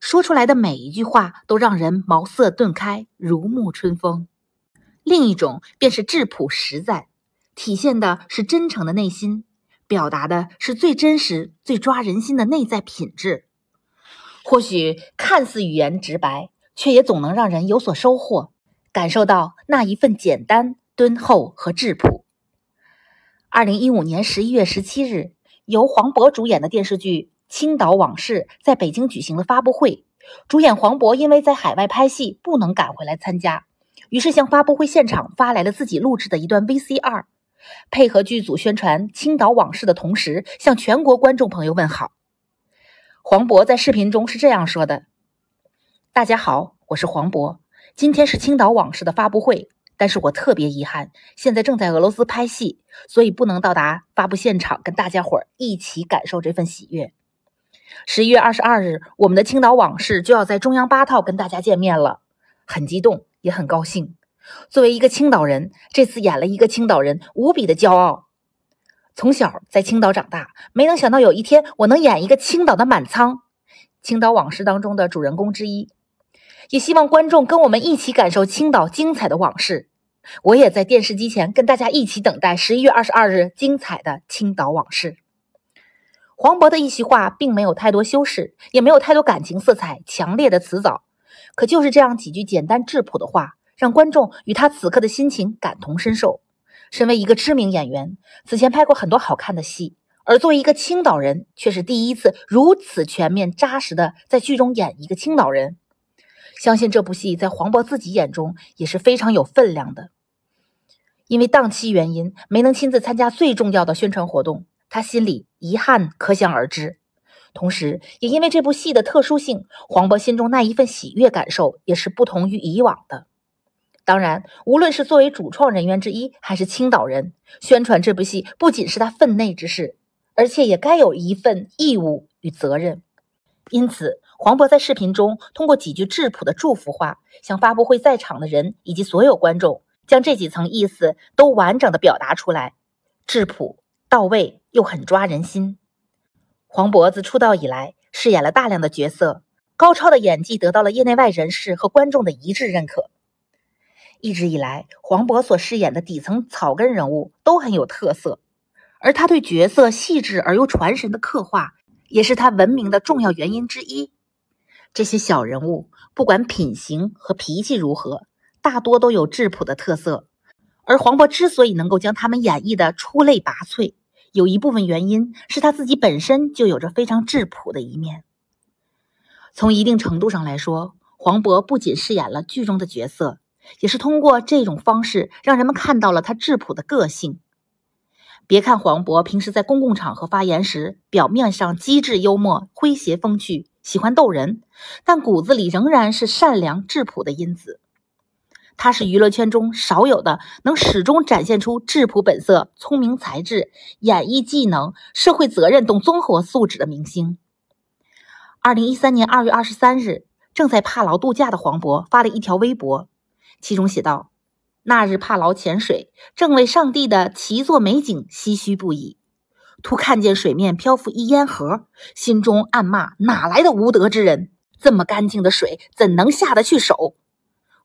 说出来的每一句话都让人茅塞顿开，如沐春风；另一种便是质朴实在，体现的是真诚的内心，表达的是最真实、最抓人心的内在品质。或许看似语言直白，却也总能让人有所收获，感受到那一份简单、敦厚和质朴。二零一五年十一月十七日，由黄渤主演的电视剧《青岛往事》在北京举行了发布会。主演黄渤因为在海外拍戏不能赶回来参加，于是向发布会现场发来了自己录制的一段 VCR，配合剧组宣传《青岛往事》的同时，向全国观众朋友问好。黄渤在视频中是这样说的：“大家好，我是黄渤。今天是《青岛往事》的发布会，但是我特别遗憾，现在正在俄罗斯拍戏，所以不能到达发布现场，跟大家伙儿一起感受这份喜悦。十一月二十二日，我们的《青岛往事》就要在中央八套跟大家见面了，很激动，也很高兴。作为一个青岛人，这次演了一个青岛人，无比的骄傲。”从小在青岛长大，没能想到有一天我能演一个青岛的满仓，《青岛往事》当中的主人公之一。也希望观众跟我们一起感受青岛精彩的往事。我也在电视机前跟大家一起等待十一月二十二日精彩的《青岛往事》。黄渤的一席话并没有太多修饰，也没有太多感情色彩强烈的辞藻，可就是这样几句简单质朴的话，让观众与他此刻的心情感同身受。身为一个知名演员，此前拍过很多好看的戏，而作为一个青岛人，却是第一次如此全面扎实的在剧中演一个青岛人。相信这部戏在黄渤自己眼中也是非常有分量的。因为档期原因没能亲自参加最重要的宣传活动，他心里遗憾可想而知。同时，也因为这部戏的特殊性，黄渤心中那一份喜悦感受也是不同于以往的。当然，无论是作为主创人员之一，还是青岛人，宣传这部戏不仅是他分内之事，而且也该有一份义务与责任。因此，黄渤在视频中通过几句质朴的祝福话，向发布会在场的人以及所有观众，将这几层意思都完整的表达出来，质朴到位又很抓人心。黄渤自出道以来，饰演了大量的角色，高超的演技得到了业内外人士和观众的一致认可。一直以来，黄渤所饰演的底层草根人物都很有特色，而他对角色细致而又传神的刻画，也是他闻名的重要原因之一。这些小人物不管品行和脾气如何，大多都有质朴的特色。而黄渤之所以能够将他们演绎的出类拔萃，有一部分原因是他自己本身就有着非常质朴的一面。从一定程度上来说，黄渤不仅饰演了剧中的角色。也是通过这种方式，让人们看到了他质朴的个性。别看黄渤平时在公共场合发言时，表面上机智幽默、诙谐风趣，喜欢逗人，但骨子里仍然是善良质朴的因子。他是娱乐圈中少有的能始终展现出质朴本色、聪明才智、演艺技能、社会责任等综合素质的明星。二零一三年二月二十三日，正在帕劳度假的黄渤发了一条微博。其中写道：“那日帕劳潜水，正为上帝的奇作美景唏嘘不已，突看见水面漂浮一烟盒，心中暗骂：哪来的无德之人？这么干净的水，怎能下得去手？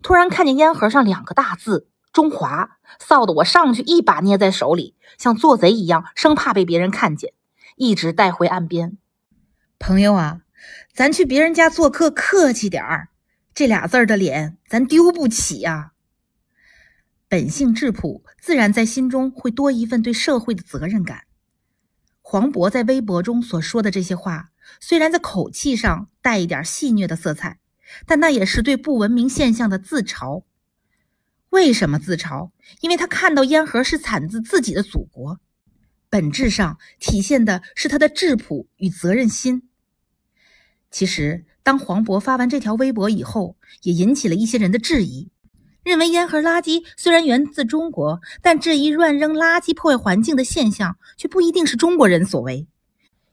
突然看见烟盒上两个大字‘中华’，臊得我上去一把捏在手里，像做贼一样，生怕被别人看见，一直带回岸边。朋友啊，咱去别人家做客，客气点儿。”这俩字儿的脸，咱丢不起呀。本性质朴，自然在心中会多一份对社会的责任感。黄渤在微博中所说的这些话，虽然在口气上带一点戏谑的色彩，但那也是对不文明现象的自嘲。为什么自嘲？因为他看到烟盒是产自自己的祖国，本质上体现的是他的质朴与责任心。其实。当黄渤发完这条微博以后，也引起了一些人的质疑，认为烟盒垃圾虽然源自中国，但质疑乱扔垃圾破坏环境的现象却不一定是中国人所为。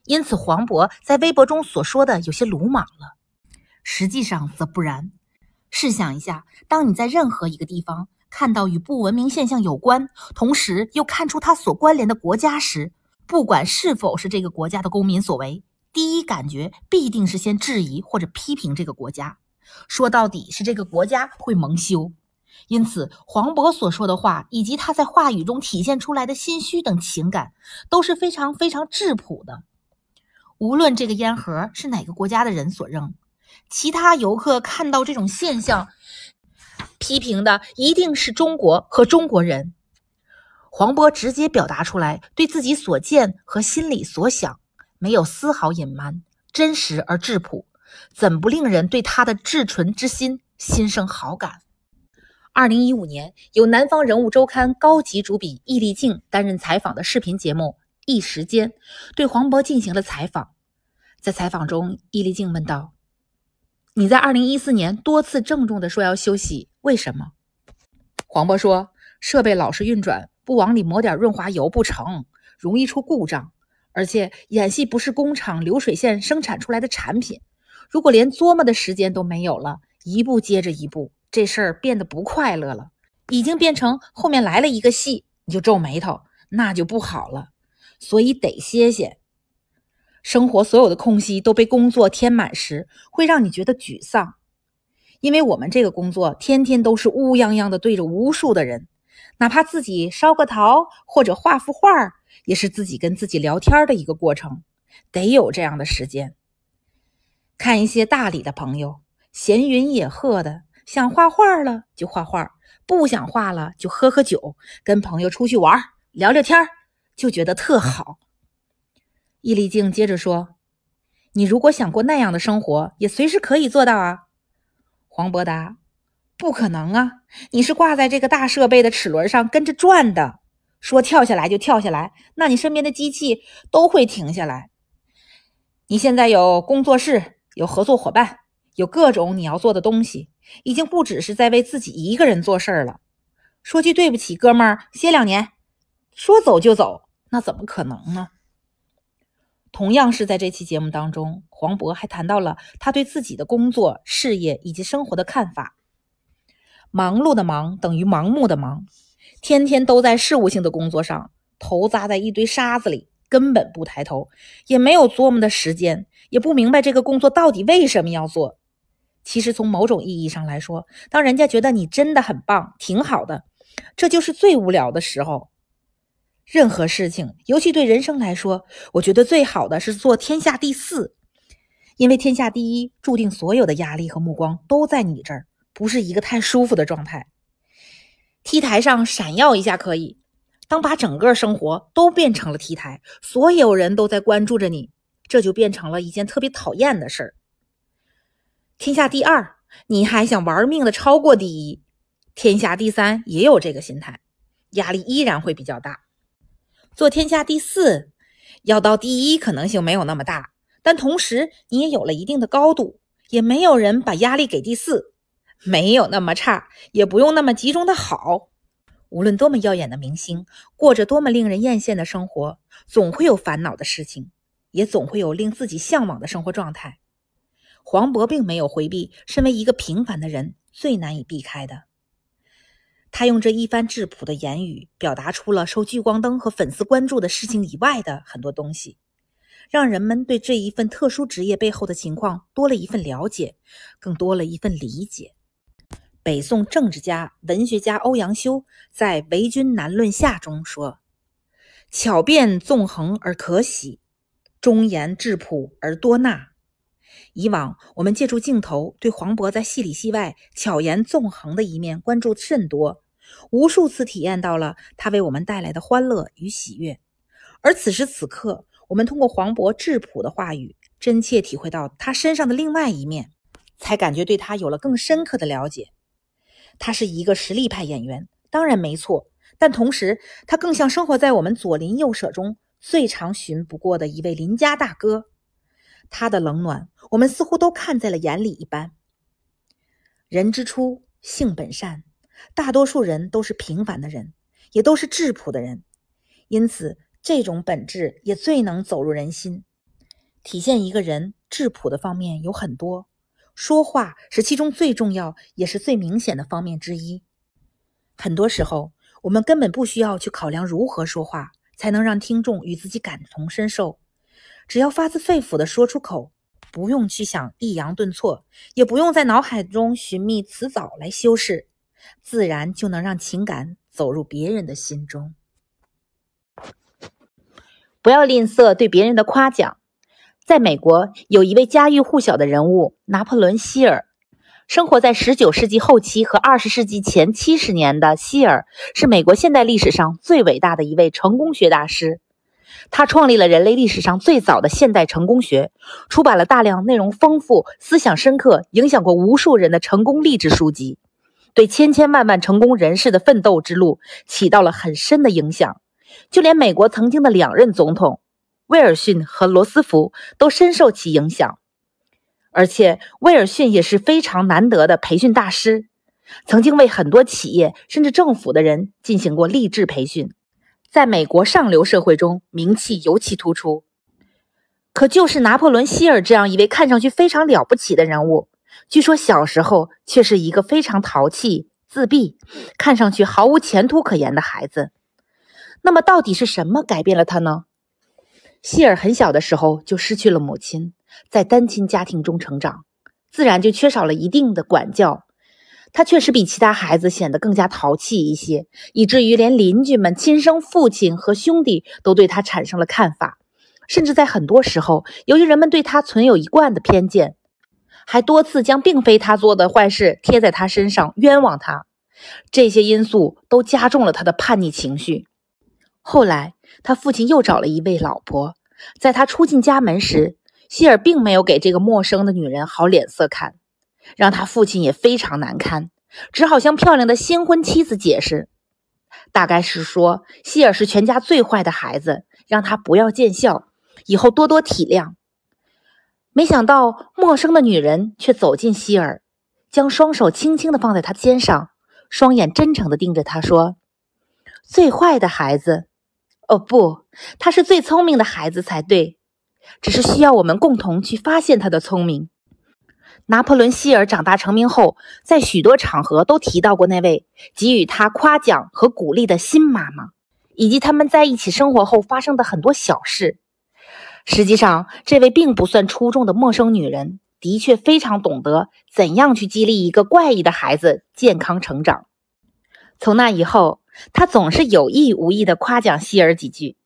因此，黄渤在微博中所说的有些鲁莽了。实际上则不然。试想一下，当你在任何一个地方看到与不文明现象有关，同时又看出它所关联的国家时，不管是否是这个国家的公民所为。第一感觉必定是先质疑或者批评这个国家，说到底是这个国家会蒙羞。因此，黄渤所说的话以及他在话语中体现出来的心虚等情感都是非常非常质朴的。无论这个烟盒是哪个国家的人所扔，其他游客看到这种现象，批评的一定是中国和中国人。黄渤直接表达出来对自己所见和心里所想。没有丝毫隐瞒，真实而质朴，怎不令人对他的至纯之心心生好感？二零一五年，由《南方人物周刊》高级主笔易立竞担任采访的视频节目《一时间》，对黄渤进行了采访。在采访中，易立竞问道：“你在二零一四年多次郑重地说要休息，为什么？”黄渤说：“设备老是运转，不往里抹点润滑油不成，容易出故障。”而且演戏不是工厂流水线生产出来的产品，如果连琢磨的时间都没有了，一步接着一步，这事儿变得不快乐了，已经变成后面来了一个戏你就皱眉头，那就不好了。所以得歇歇。生活所有的空隙都被工作填满时，会让你觉得沮丧，因为我们这个工作天天都是乌泱泱的对着无数的人，哪怕自己烧个陶或者画幅画。也是自己跟自己聊天的一个过程，得有这样的时间。看一些大理的朋友，闲云野鹤的，想画画了就画画，不想画了就喝喝酒，跟朋友出去玩，聊聊天，就觉得特好。易立静接着说：“你如果想过那样的生活，也随时可以做到啊。”黄伯达：“不可能啊，你是挂在这个大设备的齿轮上跟着转的。”说跳下来就跳下来，那你身边的机器都会停下来。你现在有工作室，有合作伙伴，有各种你要做的东西，已经不只是在为自己一个人做事了。说句对不起，哥们儿，歇两年。说走就走，那怎么可能呢？同样是在这期节目当中，黄渤还谈到了他对自己的工作、事业以及生活的看法。忙碌的忙等于盲目的忙。天天都在事务性的工作上，头扎在一堆沙子里，根本不抬头，也没有琢磨的时间，也不明白这个工作到底为什么要做。其实从某种意义上来说，当人家觉得你真的很棒、挺好的，这就是最无聊的时候。任何事情，尤其对人生来说，我觉得最好的是做天下第四，因为天下第一注定所有的压力和目光都在你这儿，不是一个太舒服的状态。T 台上闪耀一下可以，当把整个生活都变成了 T 台，所有人都在关注着你，这就变成了一件特别讨厌的事儿。天下第二，你还想玩命的超过第一？天下第三也有这个心态，压力依然会比较大。做天下第四，要到第一可能性没有那么大，但同时你也有了一定的高度，也没有人把压力给第四。没有那么差，也不用那么集中的好。无论多么耀眼的明星，过着多么令人艳羡的生活，总会有烦恼的事情，也总会有令自己向往的生活状态。黄渤并没有回避身为一个平凡的人最难以避开的，他用这一番质朴的言语，表达出了受聚光灯和粉丝关注的事情以外的很多东西，让人们对这一份特殊职业背后的情况多了一份了解，更多了一份理解。北宋政治家、文学家欧阳修在《为君难论下》中说：“巧辩纵横而可喜，忠言质朴而多纳。”以往，我们借助镜头对黄渤在戏里戏外巧言纵横的一面关注甚多，无数次体验到了他为我们带来的欢乐与喜悦。而此时此刻，我们通过黄渤质朴的话语，真切体会到他身上的另外一面，才感觉对他有了更深刻的了解。他是一个实力派演员，当然没错，但同时他更像生活在我们左邻右舍中最常寻不过的一位邻家大哥。他的冷暖，我们似乎都看在了眼里一般。人之初，性本善，大多数人都是平凡的人，也都是质朴的人，因此这种本质也最能走入人心。体现一个人质朴的方面有很多。说话是其中最重要也是最明显的方面之一。很多时候，我们根本不需要去考量如何说话才能让听众与自己感同身受，只要发自肺腑的说出口，不用去想抑扬顿挫，也不用在脑海中寻觅词藻来修饰，自然就能让情感走入别人的心中。不要吝啬对别人的夸奖。在美国，有一位家喻户晓的人物——拿破仑·希尔，生活在十九世纪后期和二十世纪前七十年的希尔，是美国现代历史上最伟大的一位成功学大师。他创立了人类历史上最早的现代成功学，出版了大量内容丰富、思想深刻、影响过无数人的成功励志书籍，对千千万万成功人士的奋斗之路起到了很深的影响。就连美国曾经的两任总统。威尔逊和罗斯福都深受其影响，而且威尔逊也是非常难得的培训大师，曾经为很多企业甚至政府的人进行过励志培训，在美国上流社会中名气尤其突出。可就是拿破仑希尔这样一位看上去非常了不起的人物，据说小时候却是一个非常淘气、自闭、看上去毫无前途可言的孩子。那么，到底是什么改变了他呢？希尔很小的时候就失去了母亲，在单亲家庭中成长，自然就缺少了一定的管教。他确实比其他孩子显得更加淘气一些，以至于连邻居们、亲生父亲和兄弟都对他产生了看法，甚至在很多时候，由于人们对他存有一贯的偏见，还多次将并非他做的坏事贴在他身上，冤枉他。这些因素都加重了他的叛逆情绪。后来。他父亲又找了一位老婆，在他出进家门时，希尔并没有给这个陌生的女人好脸色看，让他父亲也非常难堪，只好向漂亮的新婚妻子解释，大概是说希尔是全家最坏的孩子，让他不要见笑，以后多多体谅。没想到陌生的女人却走近希尔，将双手轻轻的放在他肩上，双眼真诚的盯着他说：“最坏的孩子。”哦不，他是最聪明的孩子才对，只是需要我们共同去发现他的聪明。拿破仑希尔长大成名后，在许多场合都提到过那位给予他夸奖和鼓励的新妈妈，以及他们在一起生活后发生的很多小事。实际上，这位并不算出众的陌生女人，的确非常懂得怎样去激励一个怪异的孩子健康成长。从那以后。他总是有意无意地夸奖希尔几句，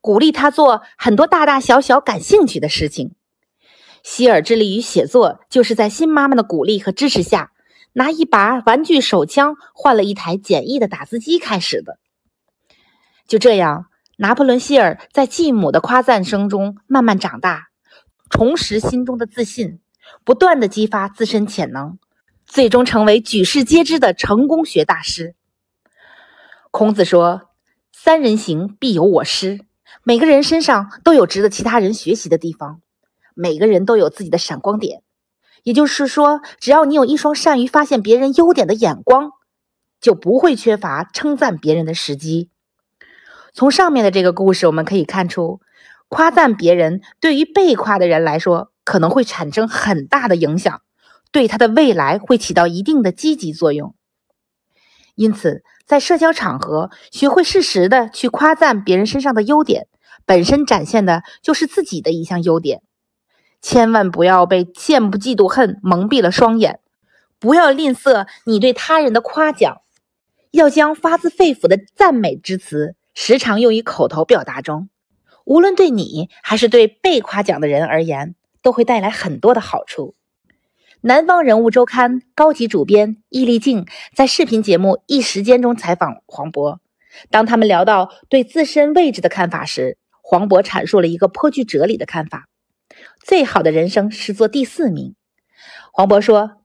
鼓励他做很多大大小小感兴趣的事情。希尔致力于写作，就是在新妈妈的鼓励和支持下，拿一把玩具手枪换了一台简易的打字机开始的。就这样，拿破仑·希尔在继母的夸赞声中慢慢长大，重拾心中的自信，不断的激发自身潜能，最终成为举世皆知的成功学大师。孔子说：“三人行，必有我师。每个人身上都有值得其他人学习的地方，每个人都有自己的闪光点。也就是说，只要你有一双善于发现别人优点的眼光，就不会缺乏称赞别人的时机。从上面的这个故事，我们可以看出，夸赞别人对于被夸的人来说，可能会产生很大的影响，对他的未来会起到一定的积极作用。因此，在社交场合，学会适时的去夸赞别人身上的优点，本身展现的就是自己的一项优点。千万不要被见不嫉妒恨蒙蔽了双眼，不要吝啬你对他人的夸奖，要将发自肺腑的赞美之词时常用于口头表达中，无论对你还是对被夸奖的人而言，都会带来很多的好处。南方人物周刊高级主编易立竞在视频节目《一时间》中采访黄渤。当他们聊到对自身位置的看法时，黄渤阐述了一个颇具哲理的看法：“最好的人生是做第四名。”黄渤说：“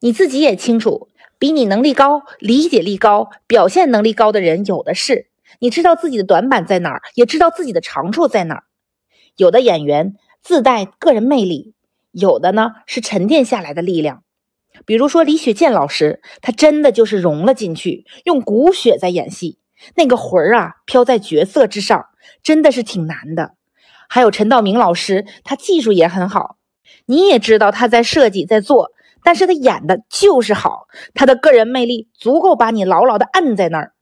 你自己也清楚，比你能力高、理解力高、表现能力高的人有的是。你知道自己的短板在哪儿，也知道自己的长处在哪儿。有的演员自带个人魅力。”有的呢是沉淀下来的力量，比如说李雪健老师，他真的就是融了进去，用骨血在演戏，那个魂儿啊飘在角色之上，真的是挺难的。还有陈道明老师，他技术也很好，你也知道他在设计在做，但是他演的就是好，他的个人魅力足够把你牢牢的摁在那儿。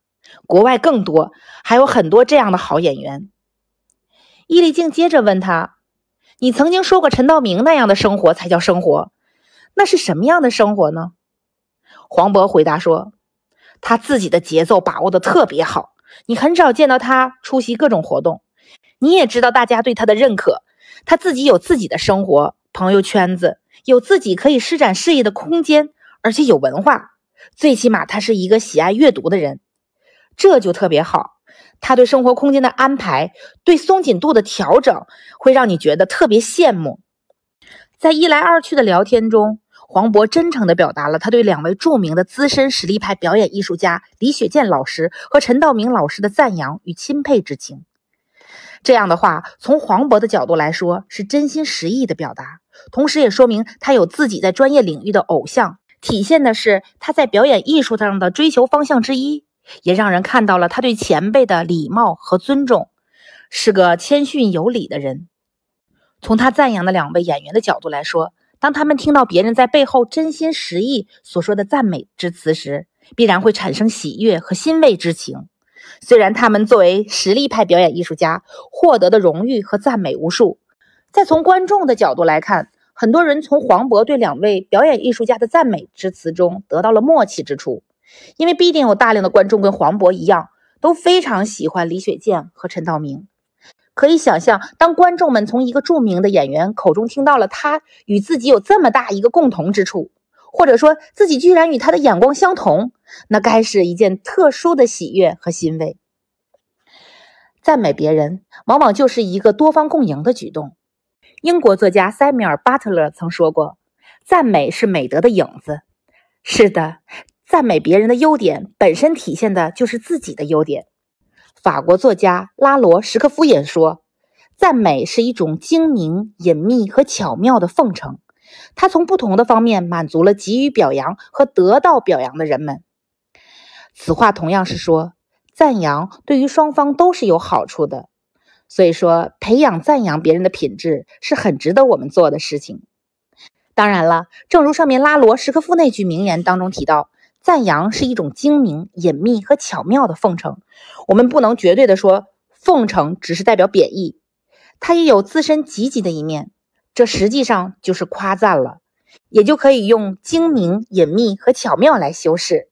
国外更多还有很多这样的好演员。易立竞接着问他。你曾经说过，陈道明那样的生活才叫生活，那是什么样的生活呢？黄渤回答说：“他自己的节奏把握的特别好，你很少见到他出席各种活动，你也知道大家对他的认可，他自己有自己的生活朋友圈子，有自己可以施展事业的空间，而且有文化，最起码他是一个喜爱阅读的人，这就特别好。”他对生活空间的安排，对松紧度的调整，会让你觉得特别羡慕。在一来二去的聊天中，黄渤真诚地表达了他对两位著名的资深实力派表演艺术家李雪健老师和陈道明老师的赞扬与钦佩之情。这样的话，从黄渤的角度来说，是真心实意的表达，同时也说明他有自己在专业领域的偶像，体现的是他在表演艺术上的追求方向之一。也让人看到了他对前辈的礼貌和尊重，是个谦逊有礼的人。从他赞扬的两位演员的角度来说，当他们听到别人在背后真心实意所说的赞美之词时，必然会产生喜悦和欣慰之情。虽然他们作为实力派表演艺术家获得的荣誉和赞美无数，再从观众的角度来看，很多人从黄渤对两位表演艺术家的赞美之词中得到了默契之处。因为必定有大量的观众跟黄渤一样，都非常喜欢李雪健和陈道明。可以想象，当观众们从一个著名的演员口中听到了他与自己有这么大一个共同之处，或者说自己居然与他的眼光相同，那该是一件特殊的喜悦和欣慰。赞美别人，往往就是一个多方共赢的举动。英国作家塞米尔·巴特勒曾说过：“赞美是美德的影子。”是的。赞美别人的优点，本身体现的就是自己的优点。法国作家拉罗什夫也说：“赞美是一种精明、隐秘和巧妙的奉承，它从不同的方面满足了给予表扬和得到表扬的人们。”此话同样是说，赞扬对于双方都是有好处的。所以说，培养赞扬别人的品质是很值得我们做的事情。当然了，正如上面拉罗什夫那句名言当中提到。赞扬是一种精明、隐秘和巧妙的奉承，我们不能绝对地说奉承只是代表贬义，它也有自身积极的一面。这实际上就是夸赞了，也就可以用精明、隐秘和巧妙来修饰。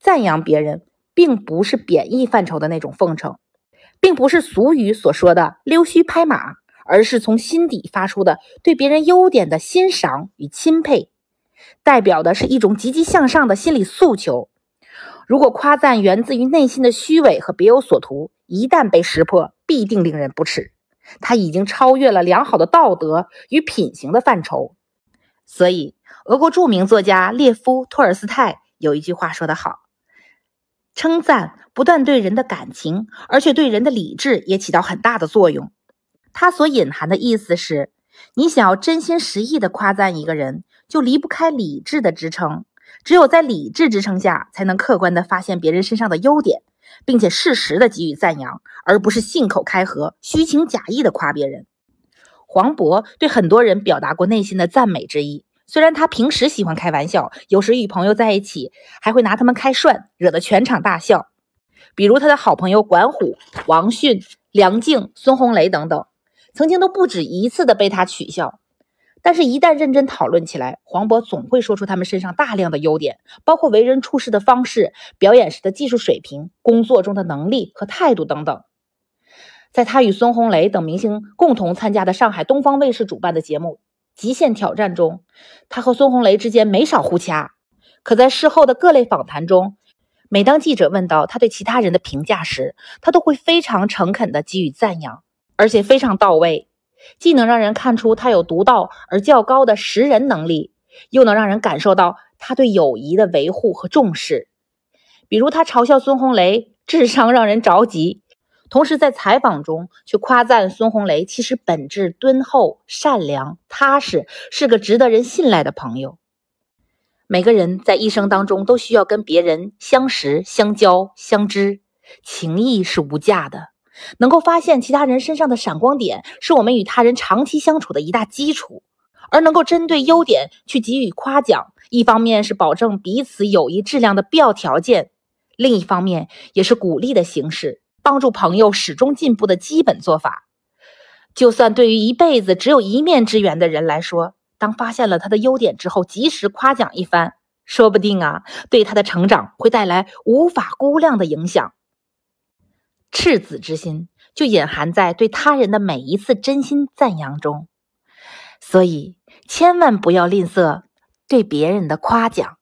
赞扬别人，并不是贬义范畴的那种奉承，并不是俗语所说的溜须拍马，而是从心底发出的对别人优点的欣赏与钦佩。代表的是一种积极向上的心理诉求。如果夸赞源自于内心的虚伪和别有所图，一旦被识破，必定令人不齿。他已经超越了良好的道德与品行的范畴。所以，俄国著名作家列夫·托尔斯泰有一句话说得好：“称赞不但对人的感情，而且对人的理智也起到很大的作用。”他所隐含的意思是。你想要真心实意的夸赞一个人，就离不开理智的支撑。只有在理智支撑下，才能客观的发现别人身上的优点，并且适时的给予赞扬，而不是信口开河、虚情假意的夸别人。黄渤对很多人表达过内心的赞美之意，虽然他平时喜欢开玩笑，有时与朋友在一起还会拿他们开涮，惹得全场大笑，比如他的好朋友管虎、王迅、梁静、孙红雷等等。曾经都不止一次的被他取笑，但是，一旦认真讨论起来，黄渤总会说出他们身上大量的优点，包括为人处事的方式、表演时的技术水平、工作中的能力和态度等等。在他与孙红雷等明星共同参加的上海东方卫视主办的节目《极限挑战》中，他和孙红雷之间没少互掐，可在事后的各类访谈中，每当记者问到他对其他人的评价时，他都会非常诚恳地给予赞扬。而且非常到位，既能让人看出他有独到而较高的识人能力，又能让人感受到他对友谊的维护和重视。比如，他嘲笑孙红雷智商让人着急，同时在采访中却夸赞孙红雷其实本质敦厚、善良、踏实，是个值得人信赖的朋友。每个人在一生当中都需要跟别人相识、相交、相知，情谊是无价的。能够发现其他人身上的闪光点，是我们与他人长期相处的一大基础；而能够针对优点去给予夸奖，一方面是保证彼此友谊质量的必要条件，另一方面也是鼓励的形式，帮助朋友始终进步的基本做法。就算对于一辈子只有一面之缘的人来说，当发现了他的优点之后，及时夸奖一番，说不定啊，对他的成长会带来无法估量的影响。赤子之心就隐含在对他人的每一次真心赞扬中，所以千万不要吝啬对别人的夸奖。